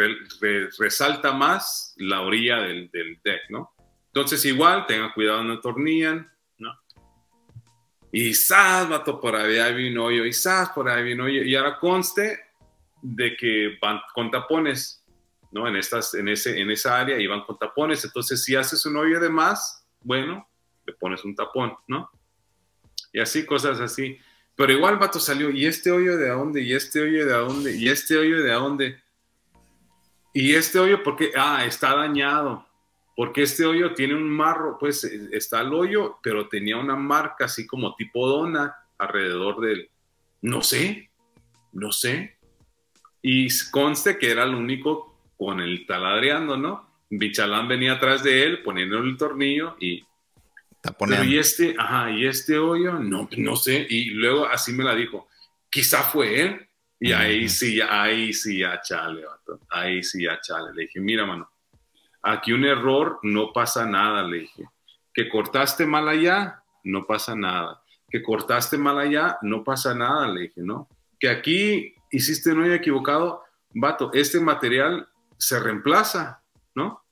resalta más la orilla del, del, deck, ¿no? Entonces, igual, tengan cuidado, no tornillan, ¿no? Y sas, vato, por ahí vino hoyo, y sas, por ahí vino hoyo. Y ahora conste de que van con tapones, ¿no? En, estas, en, ese, en esa área y van con tapones. Entonces, si haces un hoyo de más, bueno, le pones un tapón, ¿no? Y así, cosas así. Pero igual vato salió, y este hoyo de dónde, y este hoyo de dónde, y este hoyo de dónde. Y este hoyo, porque, ah, está dañado, porque este hoyo tiene un marro, pues eh, está el hoyo, pero tenía una marca así como tipo dona alrededor del, no sé, no sé. Y conste que era el único con el taladreando, ¿no? Bichalán venía atrás de él poniendo el tornillo y y este, ajá, y este hoyo, no, no sé. Y luego así me la dijo, quizá fue él. Y ahí sí, ahí sí, ya chale, bato. Ahí sí, ya chale. Le dije, mira, mano, aquí un error, no pasa nada, le dije. Que cortaste mal allá, no pasa nada. Que cortaste mal allá, no pasa nada, le dije, ¿no? Que aquí hiciste un hoyo equivocado, vato, este material se reemplaza, ¿no?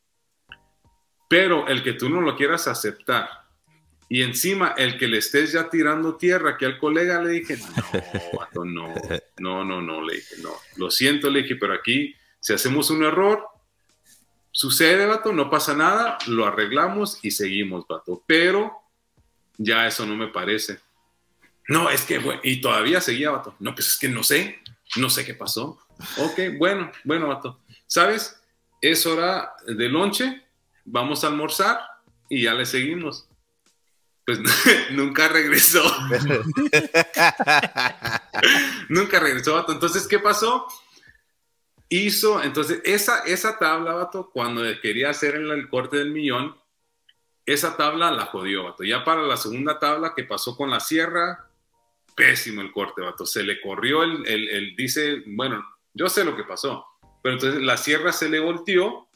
Pero el que tú no lo quieras aceptar y encima, el que le estés ya tirando tierra, que al colega le dije, no, no, no, no, no, le dije, no, lo siento, le dije, pero aquí, si hacemos un error, sucede, vato, no pasa nada, lo arreglamos y seguimos, vato, pero ya eso no me parece. No, es que, y todavía seguía, vato, no, pues es que no sé, no sé qué pasó. Ok, bueno, bueno, vato, ¿sabes? Es hora de lonche, vamos a almorzar y ya le seguimos pues nunca regresó. nunca regresó, vato. Entonces, ¿qué pasó? Hizo, entonces, esa, esa tabla, vato, cuando quería hacer el, corte del millón, esa tabla la jodió, vato. Ya para la segunda tabla que pasó con la sierra, pésimo el corte, vato. Se le corrió el, dice, bueno, yo sé lo que pasó. Pero entonces la sierra se le volteó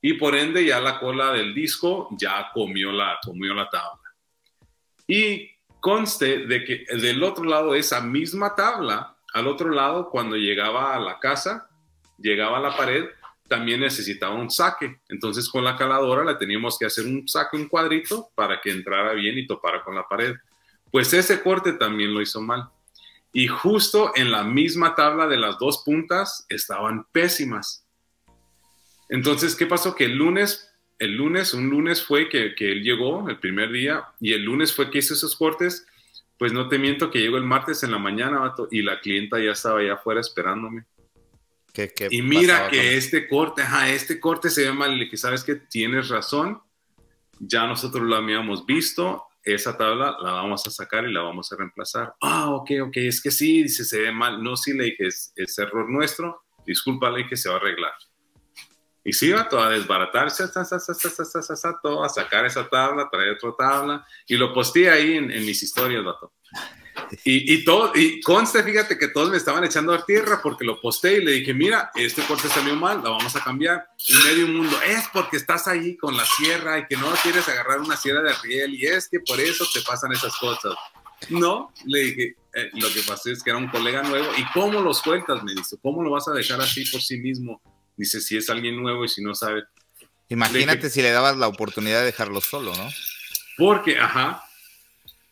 y por ende ya la cola del disco ya comió la, comió la tabla. Y conste de que del otro lado de esa misma tabla, al otro lado, cuando llegaba a la casa, llegaba a la pared, también necesitaba un saque. Entonces con la caladora la teníamos que hacer un saque, un cuadrito, para que entrara bien y topara con la pared. Pues ese corte también lo hizo mal. Y justo en la misma tabla de las dos puntas estaban pésimas. Entonces, ¿qué pasó? Que el lunes el lunes, un lunes fue que, él llegó el primer día y el lunes fue que hizo esos cortes. Pues no te miento que llegó el martes en la mañana, vato, y la clienta ya estaba allá afuera esperándome. y mira que este corte, ajá, este corte se ve mal. Y que ¿sabes que Tienes razón. Ya nosotros lo habíamos visto. Esa tabla la vamos a sacar y la vamos a reemplazar. Ah, ok, ok, es que sí, dice, se ve mal. No, sí, le dije, es, error nuestro. Discúlpale que se va a arreglar. Y se iba todo a desbaratar, todo a sacar esa tabla, traer otra tabla, y lo posté ahí en, mis historias, vato. Y, todo, y conste, fíjate que todos me estaban echando a tierra porque lo posté y le dije, mira, este corte salió mal, la vamos a cambiar. Y medio mundo, es porque estás ahí con la sierra y que no quieres agarrar una sierra de riel y es que por eso te pasan esas cosas. No, le dije, eh, lo que pasó es que era un colega nuevo y cómo lo sueltas, me dice, cómo lo vas a dejar así por sí mismo Dice, si es alguien nuevo y si no sabe. Imagínate si le dabas la oportunidad de dejarlo solo, ¿no? Porque, ajá.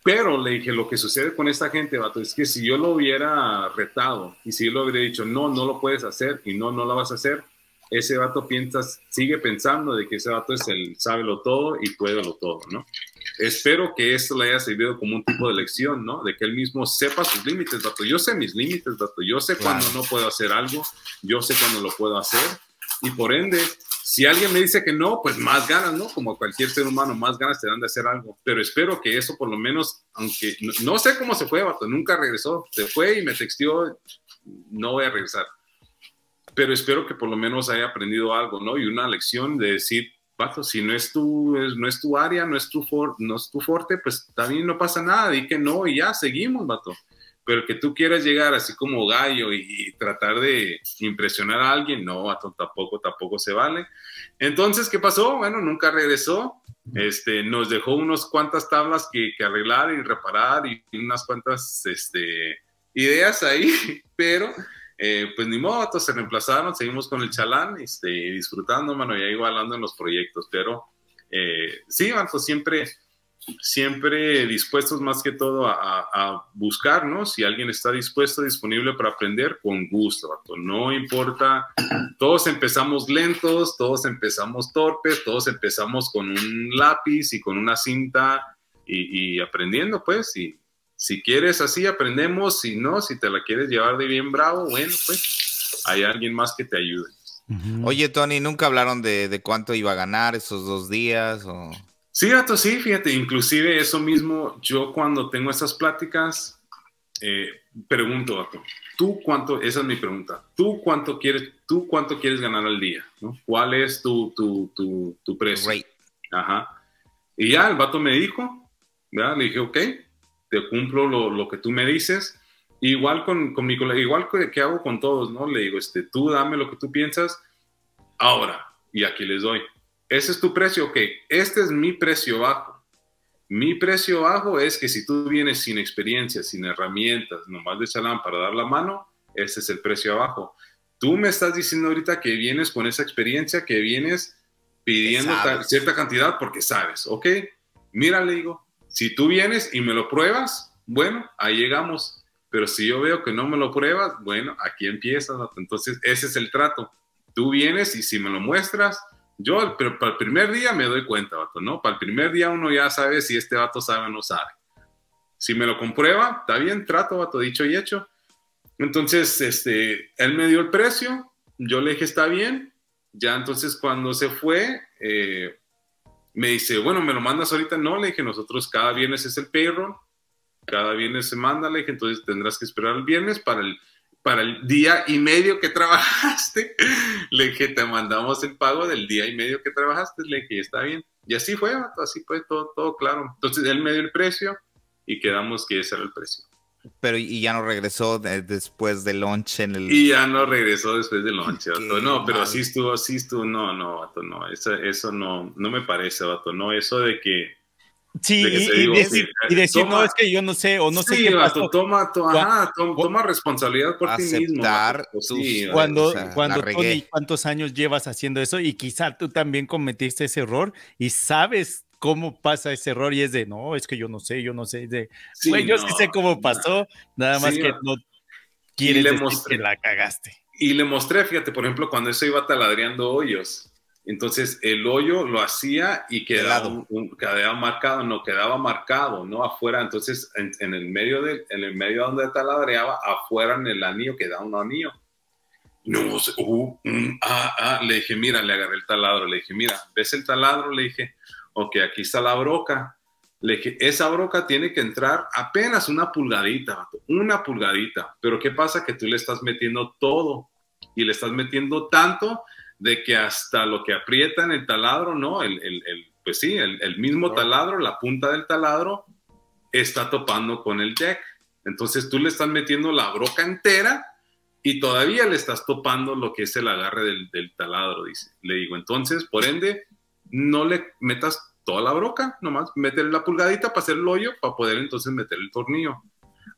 Pero le dije, lo que sucede con esta gente, vato, es que si yo lo hubiera retado y si yo lo hubiera dicho, no, no lo puedes hacer y no, no lo vas a hacer, ese vato piensas, sigue pensando de que ese vato es el sábelo todo y lo todo, ¿no? Espero que esto le haya servido como un tipo de lección, ¿no? De que él mismo sepa sus límites, vato. Yo sé mis límites, vato. Yo sé cuándo cuando no puedo hacer algo, yo sé cuando lo puedo hacer. Y por ende, si alguien me dice que no, pues más ganas, ¿no? Como cualquier ser humano, más ganas te dan de hacer algo. Pero espero que eso por lo menos, aunque no, sé cómo se fue, vato, nunca regresó. Se fue y me textió, no voy a regresar. Pero espero que por lo menos haya aprendido algo, ¿no? Y una lección de decir, vato, si no es tu, no es tu área, no es tu, for, no es tu fuerte, pues también no pasa nada, di que no y ya, seguimos, vato. Pero que tú quieras llegar así como gallo y, tratar de impresionar a alguien, no, vato, tampoco, tampoco se vale. Entonces, ¿qué pasó? Bueno, nunca regresó. Este, nos dejó unas cuantas tablas que, que arreglar y reparar y unas cuantas este, ideas ahí, pero eh, pues ni modo, se reemplazaron, seguimos con el chalán, este, disfrutando, mano, ya igualando en los proyectos, pero eh, sí, siempre, siempre dispuestos más que todo a, a, ¿no? si alguien está dispuesto, disponible para aprender, con gusto, no importa, todos empezamos lentos, todos empezamos torpes, todos empezamos con un lápiz y con una cinta y, y aprendiendo, pues, y si quieres así, aprendemos. Si no, si te la quieres llevar de bien bravo, bueno, pues hay alguien más que te ayude. Oye, Tony, ¿nunca hablaron de, cuánto iba a ganar esos dos días? O... Sí, gato, sí, fíjate, inclusive eso mismo, yo cuando tengo esas pláticas, eh, pregunto, gato, ¿tú cuánto, esa es mi pregunta, ¿tú cuánto quieres, tú cuánto quieres ganar al día? ¿Cuál es tu, tu, tu, tu precio? Ajá. Y ya el vato me dijo, ¿verdad? le dije, ok, cumplo lo, que tú me dices. Igual con, mi colega, igual que, hago con todos, ¿no? Le digo, este, tú dame lo que tú piensas ahora y aquí les doy. Ese es tu precio, ok. Este es mi precio bajo. Mi precio bajo es que si tú vienes sin experiencia, sin herramientas, nomás de chalán para dar la mano, ese es el precio abajo. Tú me estás diciendo ahorita que vienes con esa experiencia, que vienes pidiendo cierta cantidad porque sabes, ok. Mira, le digo, si tú vienes y me lo pruebas, bueno, ahí llegamos. Pero si yo veo que no me lo pruebas, bueno, aquí empiezas. Entonces, ese es el trato. Tú vienes y si me lo muestras, yo pero para el primer día me doy cuenta, vato, ¿no? Para el primer día uno ya sabe si este vato sabe o no sabe. Si me lo comprueba, está bien, trato, vato, dicho y hecho. Entonces, este, él me dio el precio, yo le dije, está bien. Ya entonces cuando se fue, eh, me dice, bueno, me lo mandas ahorita. No, le dije, nosotros cada viernes es el payroll, cada viernes se manda, le dije, entonces tendrás que esperar el viernes para el, para el día y medio que trabajaste. Le dije, te mandamos el pago del día y medio que trabajaste. Le dije, está bien. Y así fue, así fue todo, todo claro. Entonces él me dio el precio y quedamos que ese era el precio. Pero y ya no regresó después del lunch en el... Y ya no regresó después del lunch, vato. No, pero así estuvo, así estuvo. No, no, vato, no. Eso, eso no, no me parece, vato. No, eso de que... Sí, y, decir, y decir no, es que yo no sé, o no sí, sé qué pasó. Toma, to, ajá, toma, toma, responsabilidad por ti mismo. Aceptar pues eh, cuando, cuando ¿cuántos años llevas haciendo eso? Y quizá tú también cometiste ese error y sabes cómo pasa ese error y es de, no, es que yo no sé, yo no sé, de, yo sí sé cómo pasó, nada más que no quieres le decir mostré, que la cagaste. Y le mostré, fíjate, por ejemplo, cuando eso iba taladreando hoyos, entonces el hoyo lo hacía y quedaba, un, marcado, no quedaba marcado, ¿no? Afuera, entonces en, el medio de, en el medio donde taladreaba, afuera en el anillo quedaba un anillo. No, ah, ah, le dije, mira, le agarré el taladro, le dije, mira, ¿ves el taladro? Le dije, ok, aquí está la broca. esa broca tiene que entrar apenas una pulgadita, una pulgadita. Pero ¿qué pasa? Que tú le estás metiendo todo y le estás metiendo tanto de que hasta lo que aprieta en el taladro, ¿no? El, el, pues sí, el, mismo taladro, la punta del taladro está topando con el deck. Entonces tú le estás metiendo la broca entera y todavía le estás topando lo que es el agarre del, del taladro, dice. Le digo, entonces, por ende, no le metas toda la broca, nomás meter la pulgadita para hacer el hoyo, para poder entonces meter el tornillo.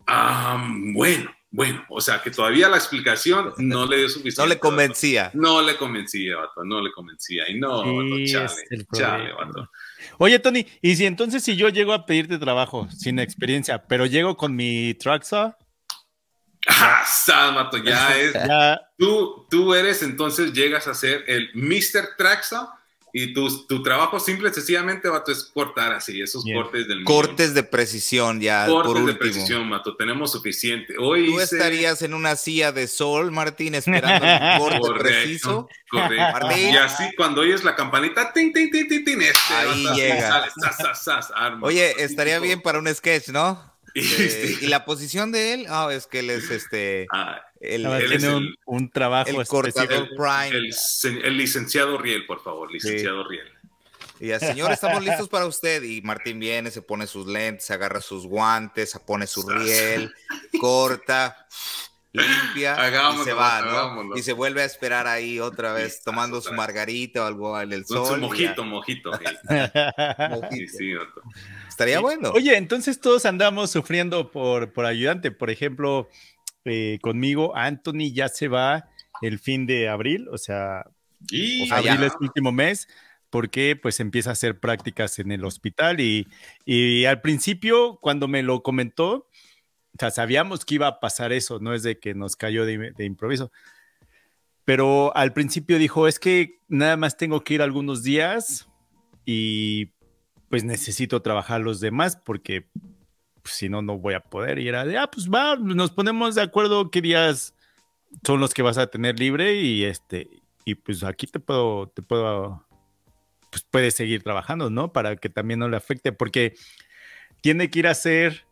Ah, bueno, bueno, o sea que todavía la explicación no le dio suficiente. No le convencía. No le convencía, no le convencía. Y no, chale, chale, vato. Oye, Tony, y si entonces si yo llego a pedirte trabajo sin experiencia, pero llego con mi Traxa. Ah, ya es. Tú, tú eres entonces, llegas a ser el Mr. Traxa y tu, tu trabajo simple, sencillamente, es cortar así, esos cortes del Cortes de precisión, ya. Cortes de precisión, mato tenemos suficiente. Hoy Tú estarías en una silla de sol, Martín, esperando un corte preciso. Correcto. Y así, cuando oyes la campanita, tin, tin, tin, tin, tin, este, Ahí llega. arma, Oye, estaría bien para un sketch, ¿no? Eh, este, y la posición de él, ah, es que él es este. Ah, tiene un, trabajo. El cortador prime. El, licenciado Riel, por favor, licenciado Riel. Y ya, señor, estamos listos para usted. Y Martín viene, se pone sus lentes, se agarra sus guantes, se pone su riel, corta, limpia y se va, Y se vuelve a esperar ahí otra vez, tomando su margarita o algo en el sol. mojito, mojito. mojito. Sí, sí, Estaría bueno. Oye, entonces todos andamos sufriendo por, por ayudante. Por ejemplo, eh, conmigo, Anthony ya se va el fin de abril, o sea, ah, abril es el último mes, porque pues empieza a hacer prácticas en el hospital y, y al principio cuando me lo comentó, o sea, sabíamos que iba a pasar eso, no es de que nos cayó de, de improviso, pero al principio dijo, es que nada más tengo que ir algunos días y pues necesito trabajar los demás porque pues, si no, no voy a poder. ir a... ah, pues va, nos ponemos de acuerdo qué días son los que vas a tener libre y este, y pues aquí te puedo, te puedo, pues puedes seguir trabajando, ¿no? Para que también no le afecte, porque tiene que ir a hacer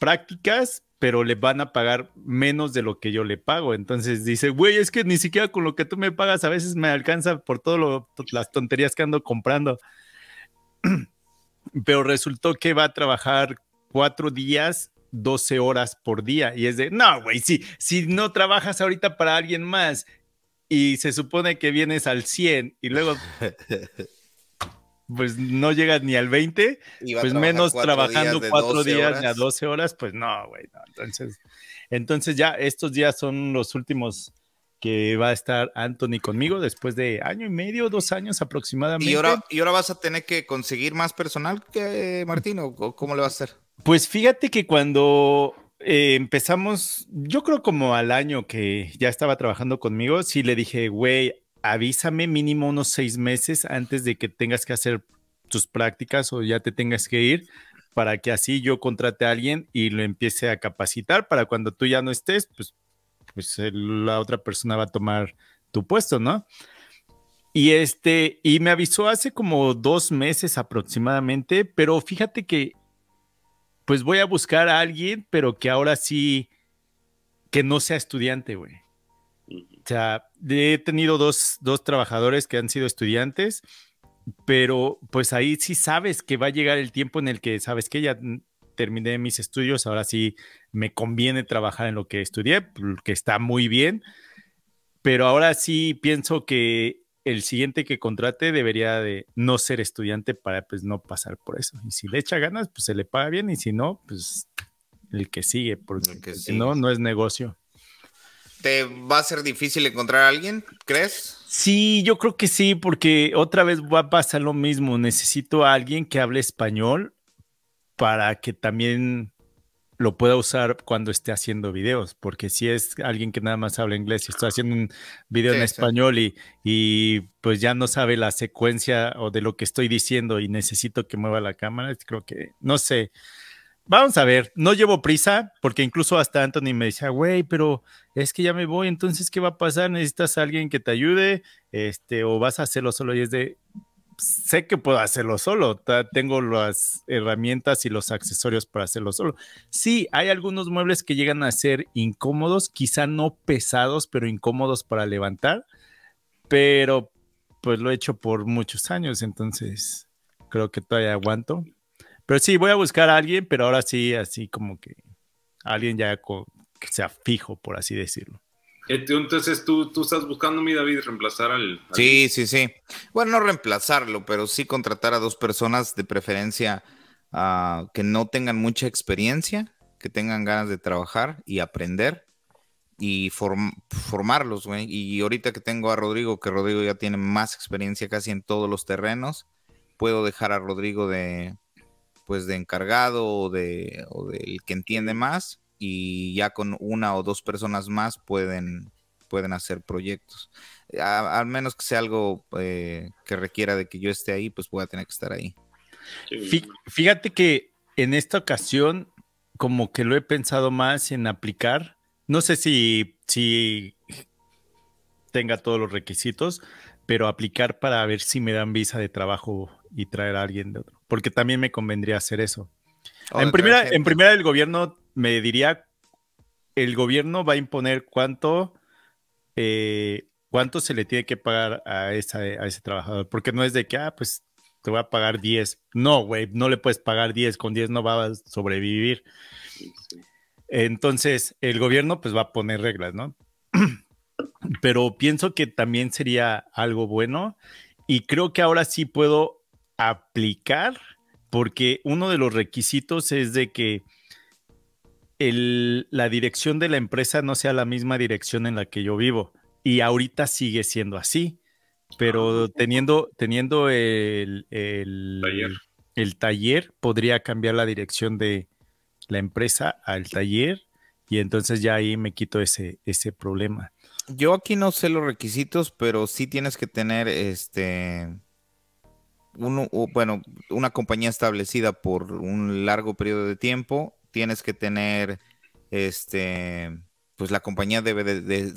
prácticas, pero le van a pagar menos de lo que yo le pago. Entonces dice, güey, es que ni siquiera con lo que tú me pagas a veces me alcanza por todas las tonterías que ando comprando. pero resultó que va a trabajar cuatro días 12 horas por día. Y es de, no, güey, si, si no trabajas ahorita para alguien más y se supone que vienes al 100 y luego, pues no llegas ni al 20, pues menos trabajando cuatro días a 12 horas, pues no, güey, no. Entonces, entonces ya estos días son los últimos que va a estar Anthony conmigo después de año y medio, dos años aproximadamente. ¿Y ahora, y ahora vas a tener que conseguir más personal que Martín o cómo le va a hacer? Pues fíjate que cuando eh, empezamos, yo creo como al año que ya estaba trabajando conmigo, sí le dije, güey, avísame mínimo unos seis meses antes de que tengas que hacer tus prácticas o ya te tengas que ir para que así yo contrate a alguien y lo empiece a capacitar para cuando tú ya no estés, pues pues eh, la otra persona va a tomar tu puesto, ¿no? Y este, y me avisó hace como dos meses aproximadamente, pero fíjate que, pues voy a buscar a alguien, pero que ahora sí, que no sea estudiante, güey. O sea, he tenido dos, dos trabajadores que han sido estudiantes, pero pues ahí sí sabes que va a llegar el tiempo en el que sabes que ya terminé mis estudios, ahora sí me conviene trabajar en lo que estudié, que está muy bien, pero ahora sí pienso que el siguiente que contrate debería de no ser estudiante para pues no pasar por eso. Y si le echa ganas, pues se le paga bien y si no, pues el que sigue, porque si no, no es negocio. ¿Te va a ser difícil encontrar a alguien, crees? Sí, yo creo que sí, porque otra vez va a pasar lo mismo. Necesito a alguien que hable español para que también lo pueda usar cuando esté haciendo videos, porque si es alguien que nada más habla inglés y está haciendo un video en español y, pues ya no sabe la secuencia o de lo que estoy diciendo y necesito que mueva la cámara, creo que, no sé, vamos a ver, no llevo prisa, porque incluso hasta Anthony me decía, güey, pero es que ya me voy, entonces, ¿qué va a pasar? ¿Necesitas alguien que te ayude? Este, o vas a hacerlo solo y es de, sé que puedo hacerlo solo, tengo las herramientas y los accesorios para hacerlo solo. Sí, hay algunos muebles que llegan a ser incómodos, quizá no pesados, pero incómodos para levantar, pero pues lo he hecho por muchos años, entonces creo que todavía aguanto. Pero sí, voy a buscar a alguien, pero ahora sí, así como que alguien ya que sea fijo, por así decirlo. Eh, entonces tú, estás buscando, mi David, reemplazar al, Sí, sí, sí. Bueno, no reemplazarlo, pero sí contratar a dos personas de preferencia ah, que no tengan mucha experiencia, que tengan ganas de trabajar y aprender y formarlos, güey. Y ahorita que tengo a Rodrigo, que Rodrigo ya tiene más experiencia casi en todos los terrenos, puedo dejar a Rodrigo de pues de encargado o de del que entiende más y ya con una o dos personas más pueden, pueden hacer proyectos. al menos que sea algo eh, que requiera de que yo esté ahí, pues voy a tener que estar ahí. Fíjate que en esta ocasión, como que lo he pensado más en aplicar. No sé si, si tenga todos los requisitos, pero aplicar para ver si me dan visa de trabajo y traer a alguien de otro. Porque también me convendría hacer eso. en, primera, en primera, el gobierno me diría, el gobierno va a imponer cuánto, eh, cuánto se le tiene que pagar a, a ese trabajador, porque no es de que, ah, pues te voy a pagar 10. No, güey, no le puedes pagar 10, con 10 no va a sobrevivir. Entonces, el gobierno pues va a poner reglas, ¿no? Pero pienso que también sería algo bueno y creo que ahora sí puedo aplicar porque uno de los requisitos es de que la dirección de la empresa no sea la misma dirección en la que yo vivo. Y ahorita sigue siendo así, ah, pero teniendo, teniendo el, el, taller. podría cambiar la dirección de la empresa al taller y entonces ya ahí me quito ese, ese problema. Yo aquí no sé los requisitos, pero sí tienes que tener este bueno, una compañía establecida por un largo periodo de tiempo tienes que tener, este, pues la compañía debe de,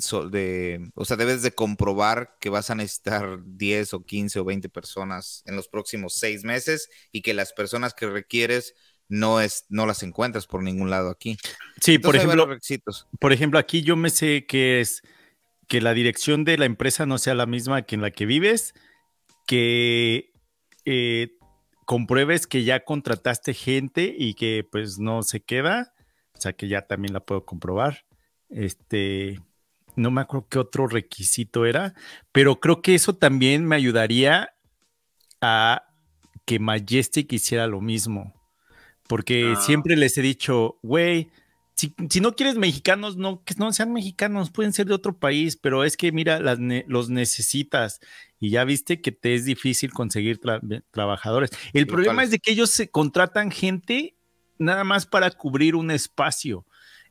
o sea, debes de comprobar que vas a necesitar 10 o 15 o 20 personas en los próximos seis meses y que las personas que requieres no es, no las encuentras por ningún lado aquí. Sí, por ejemplo, por ejemplo, aquí yo me sé que es que la dirección de la empresa no sea la misma que en la que vives, que eh, compruebes que ya contrataste gente y que pues no se queda, o sea que ya también la puedo comprobar. Este, no me acuerdo qué otro requisito era, pero creo que eso también me ayudaría a que Majestic hiciera lo mismo, porque ah. siempre les he dicho, güey, si, no quieres mexicanos, no, que no sean mexicanos, pueden ser de otro país, pero es que mira, los necesitas y ya viste que te es difícil conseguir trabajadores. El problema es de que ellos se contratan gente nada más para cubrir un espacio.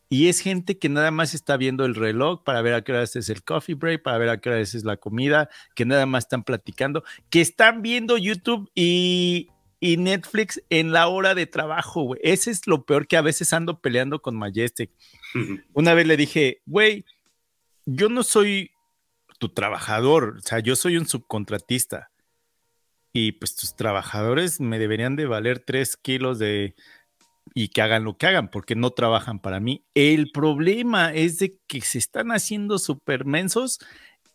Y es gente que nada más está viendo el reloj para ver a qué hora es el coffee break, para ver a qué hora es la comida, que nada más están platicando, que están viendo YouTube y y Netflix en la hora de trabajo, güey. Ese es lo peor que a veces ando peleando con Majestic. Una vez le dije, güey, yo no soy tu trabajador, o sea, yo soy un subcontratista. Y pues tus trabajadores me deberían de valer tres kilos de... y que hagan lo que hagan, porque no trabajan para mí. El problema es de que se están haciendo supermensos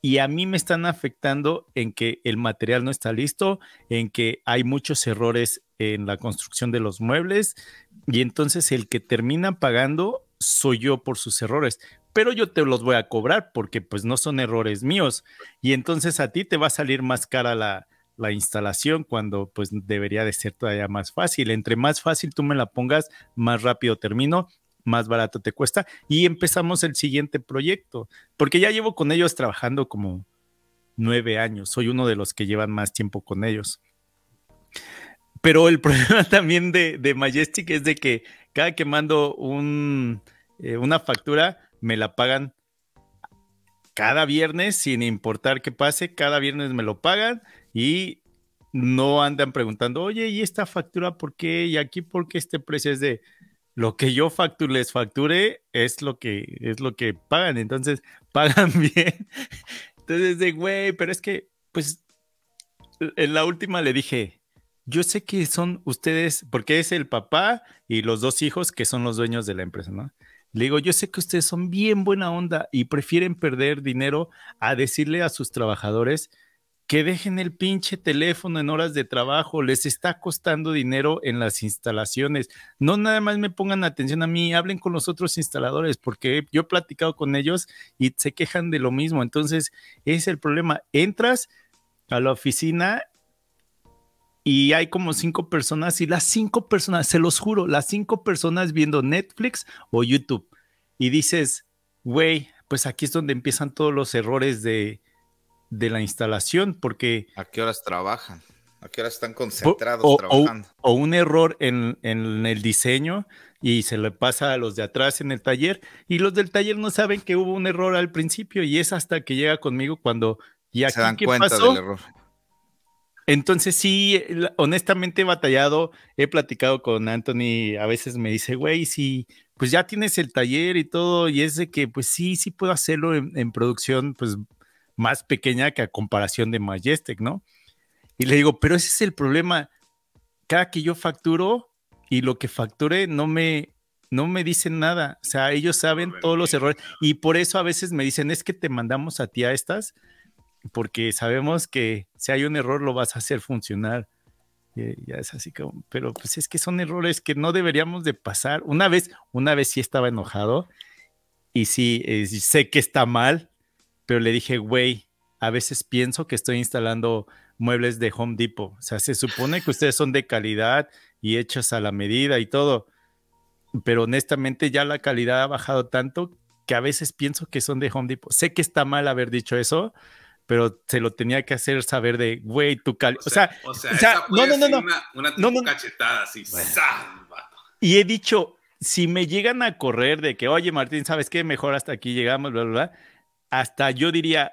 y a mí me están afectando en que el material no está listo, en que hay muchos errores en la construcción de los muebles y entonces el que termina pagando soy yo por sus errores, pero yo te los voy a cobrar porque pues no son errores míos y entonces a ti te va a salir más cara la, instalación cuando pues debería de ser todavía más fácil. Entre más fácil tú me la pongas, más rápido termino más barato te cuesta. Y empezamos el siguiente proyecto, porque ya llevo con ellos trabajando como nueve años. Soy uno de los que llevan más tiempo con ellos. Pero el problema también de, Majestic es de que cada que mando un, eh, una factura, me la pagan cada viernes, sin importar qué pase, cada viernes me lo pagan y no andan preguntando, oye, ¿y esta factura por qué? ¿Y aquí por qué este precio es de lo que yo les facture es lo que es lo que pagan, entonces pagan bien. Entonces de güey, pero es que pues en la última le dije, yo sé que son ustedes, porque es el papá y los dos hijos que son los dueños de la empresa, ¿no? Le digo, yo sé que ustedes son bien buena onda y prefieren perder dinero a decirle a sus trabajadores, que dejen el pinche teléfono en horas de trabajo, les está costando dinero en las instalaciones. No nada más me pongan atención a mí, hablen con los otros instaladores, porque yo he platicado con ellos y se quejan de lo mismo. Entonces, es el problema. Entras a la oficina y hay como cinco personas y las cinco personas, se los juro, las cinco personas viendo Netflix o YouTube. Y dices, güey, pues aquí es donde empiezan todos los errores de, de la instalación, porque... ¿A qué horas trabajan? ¿A qué horas están concentrados o, trabajando? O, un error en, el diseño y se le pasa a los de atrás en el taller y los del taller no saben que hubo un error al principio y es hasta que llega conmigo cuando ya se dan error. Entonces sí, honestamente he batallado, he platicado con Anthony, a veces me dice, güey, si pues ya tienes el taller y todo, y es de que pues sí, sí puedo hacerlo en, en producción, pues más pequeña que a comparación de Majestic, ¿no? Y le digo, pero ese es el problema. Cada que yo facturo y lo que facture no me, no me dicen nada. O sea, ellos saben todos los errores y por eso a veces me dicen, es que te mandamos a ti a estas porque sabemos que si hay un error lo vas a hacer funcionar. ya es así como, pero pues es que son errores que no deberíamos de pasar. Una vez, una vez sí estaba enojado y sí, eh, sé que está mal, pero le dije, güey, a veces pienso que estoy instalando muebles de Home Depot. O sea, se supone que ustedes son de calidad y hechos a la medida y todo, pero honestamente ya la calidad ha bajado tanto que a veces pienso que son de Home Depot. Sé que está mal haber dicho eso, pero se lo tenía que hacer saber de, güey, tu calidad. O sea, no, no, no, no. Una, cachetada así. Bueno. Y he dicho, si me llegan a correr de que, oye, Martín, ¿sabes qué? Mejor hasta aquí llegamos, bla, bla, bla hasta yo diría,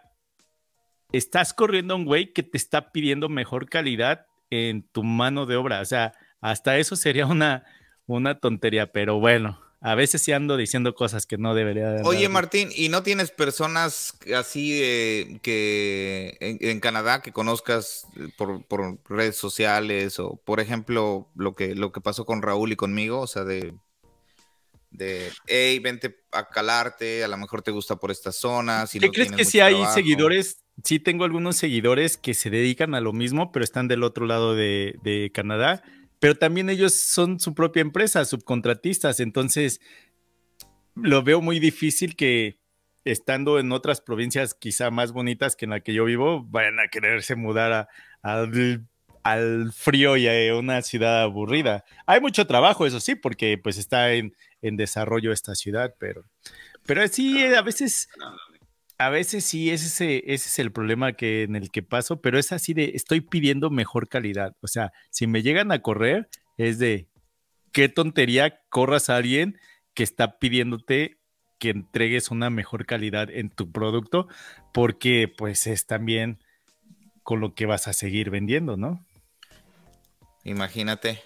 estás corriendo a un güey que te está pidiendo mejor calidad en tu mano de obra. O sea, hasta eso sería una, una tontería, pero bueno. A veces sí ando diciendo cosas que no debería. Oye, Martín, ¿y no tienes personas así que en, Canadá que conozcas eh, por, por, redes sociales o, por ejemplo, lo que, lo que pasó con Raúl y conmigo, o sea, de de, hey, vente a calarte, a lo mejor te gusta por estas zonas. Si ¿Qué crees que si hay seguidores? Sí tengo algunos seguidores que se dedican a lo mismo, pero están del otro lado de, Canadá, pero también ellos son su propia empresa, subcontratistas, entonces lo veo muy difícil que estando en otras provincias quizá más bonitas que en la que yo vivo, vayan a quererse mudar al frío y a una ciudad aburrida. Hay mucho trabajo, eso sí, porque pues está en, en desarrollo esta ciudad, pero, pero sí, a veces, a veces sí, ese, ese, es el problema que, en el que paso, pero es así de, estoy pidiendo mejor calidad, o sea, si me llegan a correr, es de, qué tontería corras a alguien que está pidiéndote que entregues una mejor calidad en tu producto, porque pues es también con lo que vas a seguir vendiendo, ¿no? Imagínate.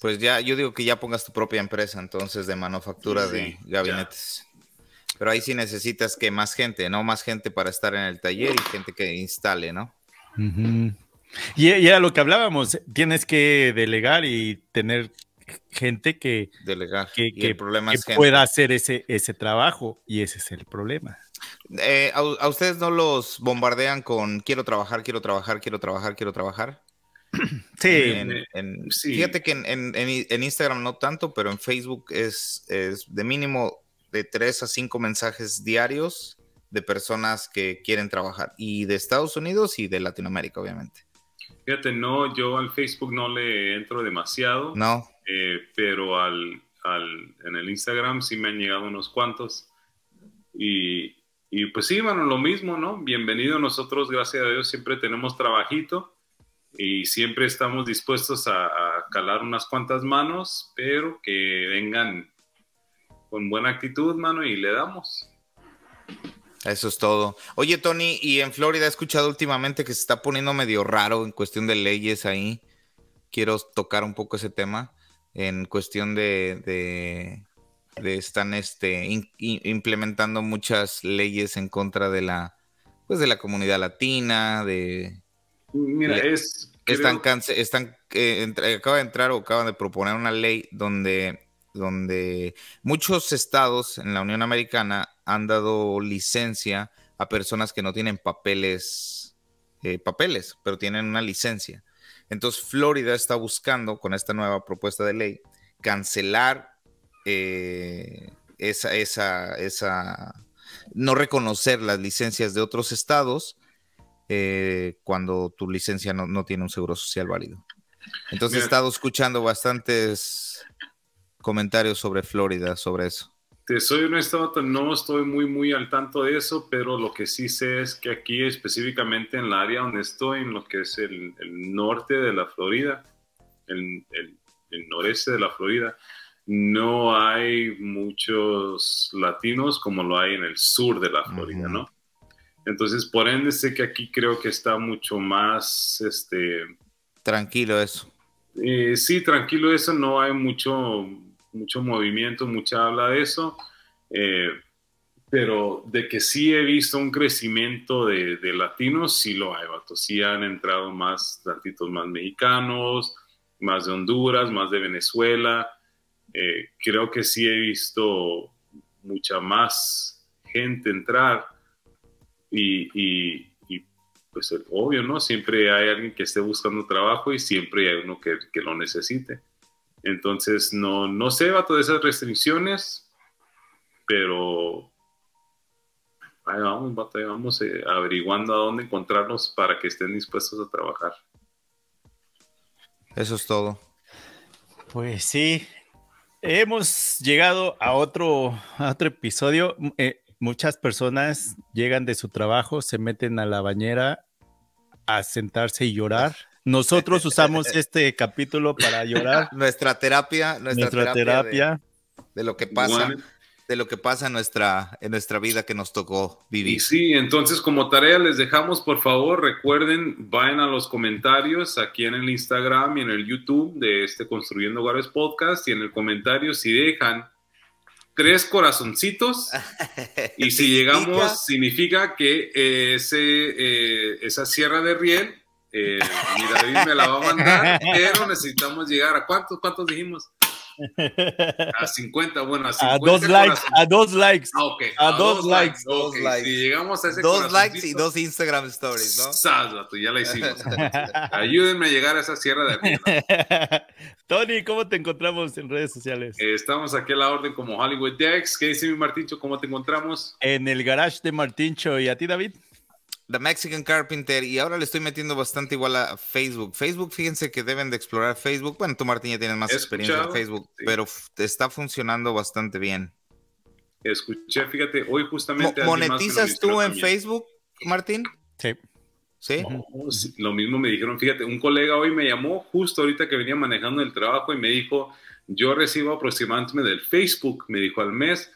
Pues ya, yo digo que ya pongas tu propia empresa entonces de manufactura de gabinetes. Pero ahí sí necesitas que más gente, ¿no? Más gente para estar en el taller y gente que instale, ¿no? y, era lo que hablábamos, tienes que delegar y tener gente que, que, pueda hacer ese, ese trabajo y ese es el problema. Eh, ¿A ustedes no los bombardean con quiero trabajar, quiero trabajar, quiero trabajar, quiero trabajar? Sí, fíjate que en, Instagram no tanto, pero en Facebook es, de mínimo de 3 a 5 mensajes diarios de personas que quieren trabajar, y de Estados Unidos y de Latinoamérica, obviamente. Fíjate, no, yo al Facebook no le entro demasiado. No. Eh, pero al, en el Instagram sí me han llegado unos cuantos. Y, pues sí, lo mismo, ¿no? Bienvenido. Nosotros, gracias a Dios, siempre tenemos trabajito y siempre estamos dispuestos a, calar unas cuantas manos, pero que vengan con buena actitud, mano, y le damos. Eso es todo. Oye, Tony, y en Florida he escuchado últimamente que se está poniendo medio raro en cuestión de leyes ahí. Quiero tocar un poco ese tema en cuestión de, de, están este, implementando muchas leyes en contra de la, pues de la comunidad latina, de Mira, es... Están, eh, acaba de entrar o acaban de proponer una ley donde, donde muchos estados en la Unión Americana han dado licencia a personas que no tienen papeles, eh, papeles, pero tienen una licencia. Entonces Florida está buscando con esta nueva propuesta de ley cancelar eh, esa, esa, esa, no reconocer las licencias de otros estados eh, cuando tu licencia no, no, tiene un seguro social válido. Entonces he estado escuchando bastantes comentarios sobre Florida, sobre eso. Te soy estado no estoy muy, muy al tanto de eso, pero lo que sí sé es que aquí específicamente en la área donde estoy, en lo que es el, norte de la Florida, el, el, noreste de la Florida, no hay muchos latinos como lo hay en el sur de la Florida, ¿no? Entonces, por ende, sé que aquí creo que está mucho más, este... Tranquilo eso. Eh, sí, tranquilo eso, no hay mucho, mucho movimiento, mucha habla de eso, eh, pero de que sí he visto un crecimiento de, latinos, sí lo hay, Sí han entrado más latinos, más mexicanos, más de Honduras, más de Venezuela. Eh, creo que sí he visto mucha más gente entrar y, pues el pues obvio, ¿no? Siempre hay alguien que esté buscando trabajo y siempre hay uno que, lo necesite. Entonces, no, no se va todas esas restricciones, pero vamos, vamos eh, averiguando a dónde encontrarnos para que estén dispuestos a trabajar. Eso es todo. Pues sí, hemos llegado a otro, otro episodio. Eh, muchas personas llegan de su trabajo, se meten a la bañera a sentarse y llorar. Nosotros usamos este capítulo para llorar. Nuestra terapia, nuestra, terapia, de, lo que pasa. de lo que pasa en nuestra, en nuestra vida que nos tocó vivir. sí, entonces como tarea les dejamos, por favor, recuerden, vayan a los comentarios aquí en el Instagram y en el YouTube de este Construyendo Hogares Podcast y en el comentario si dejan tres corazoncitos y si llegamos significa que eh, ese, eh, esa sierra de riel, eh, mi David me la va a mandar, pero necesitamos llegar a cuántos, cuántos dijimos. A 50, bueno, a 50. A dos likes, ah, a dos likes. a, dos, likes. likes. Si llegamos a ese Dos likes y dos Instagram stories, ¿no? ya la hicimos. Ayúdenme a llegar a esa sierra de arriba. Tony, ¿cómo te encontramos en redes sociales? Eh, estamos aquí a la orden como Hollywood Dex. ¿Qué dice mi Martincho? ¿Cómo te encontramos? En el garage de Martincho. ¿Y a ti, David? The Mexican Carpenter, y ahora le estoy metiendo bastante igual a Facebook. Facebook, fíjense que deben de explorar Facebook. Bueno, tú Martín ya tienes más experiencia en Facebook, pero está funcionando bastante bien. Escuché, fíjate, hoy justamente... ¿Monetizas tú en Facebook, Martín? Sí. ¿Sí? Lo mismo me dijeron, fíjate, un colega hoy me llamó justo ahorita que venía manejando el trabajo y me dijo, yo recibo aproximadamente del Facebook, me dijo al mes,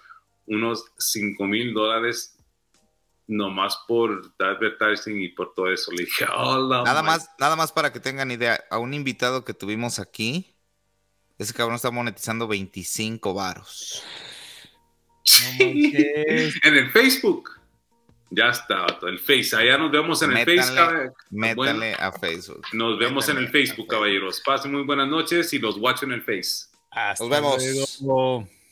unos 5 mil dólares nomás por advertising y por todo eso. Le dije, hola. Oh, nada más, nada más para que tengan idea, a un invitado que tuvimos aquí, ese cabrón está monetizando 25 varos. en el Facebook. Ya está, el Face. Allá nos vemos en el Face. Métale a Facebook. Nos vemos en el Facebook, caballeros. Pasen muy buenas noches y los watch en el Face. Hasta nos vemos.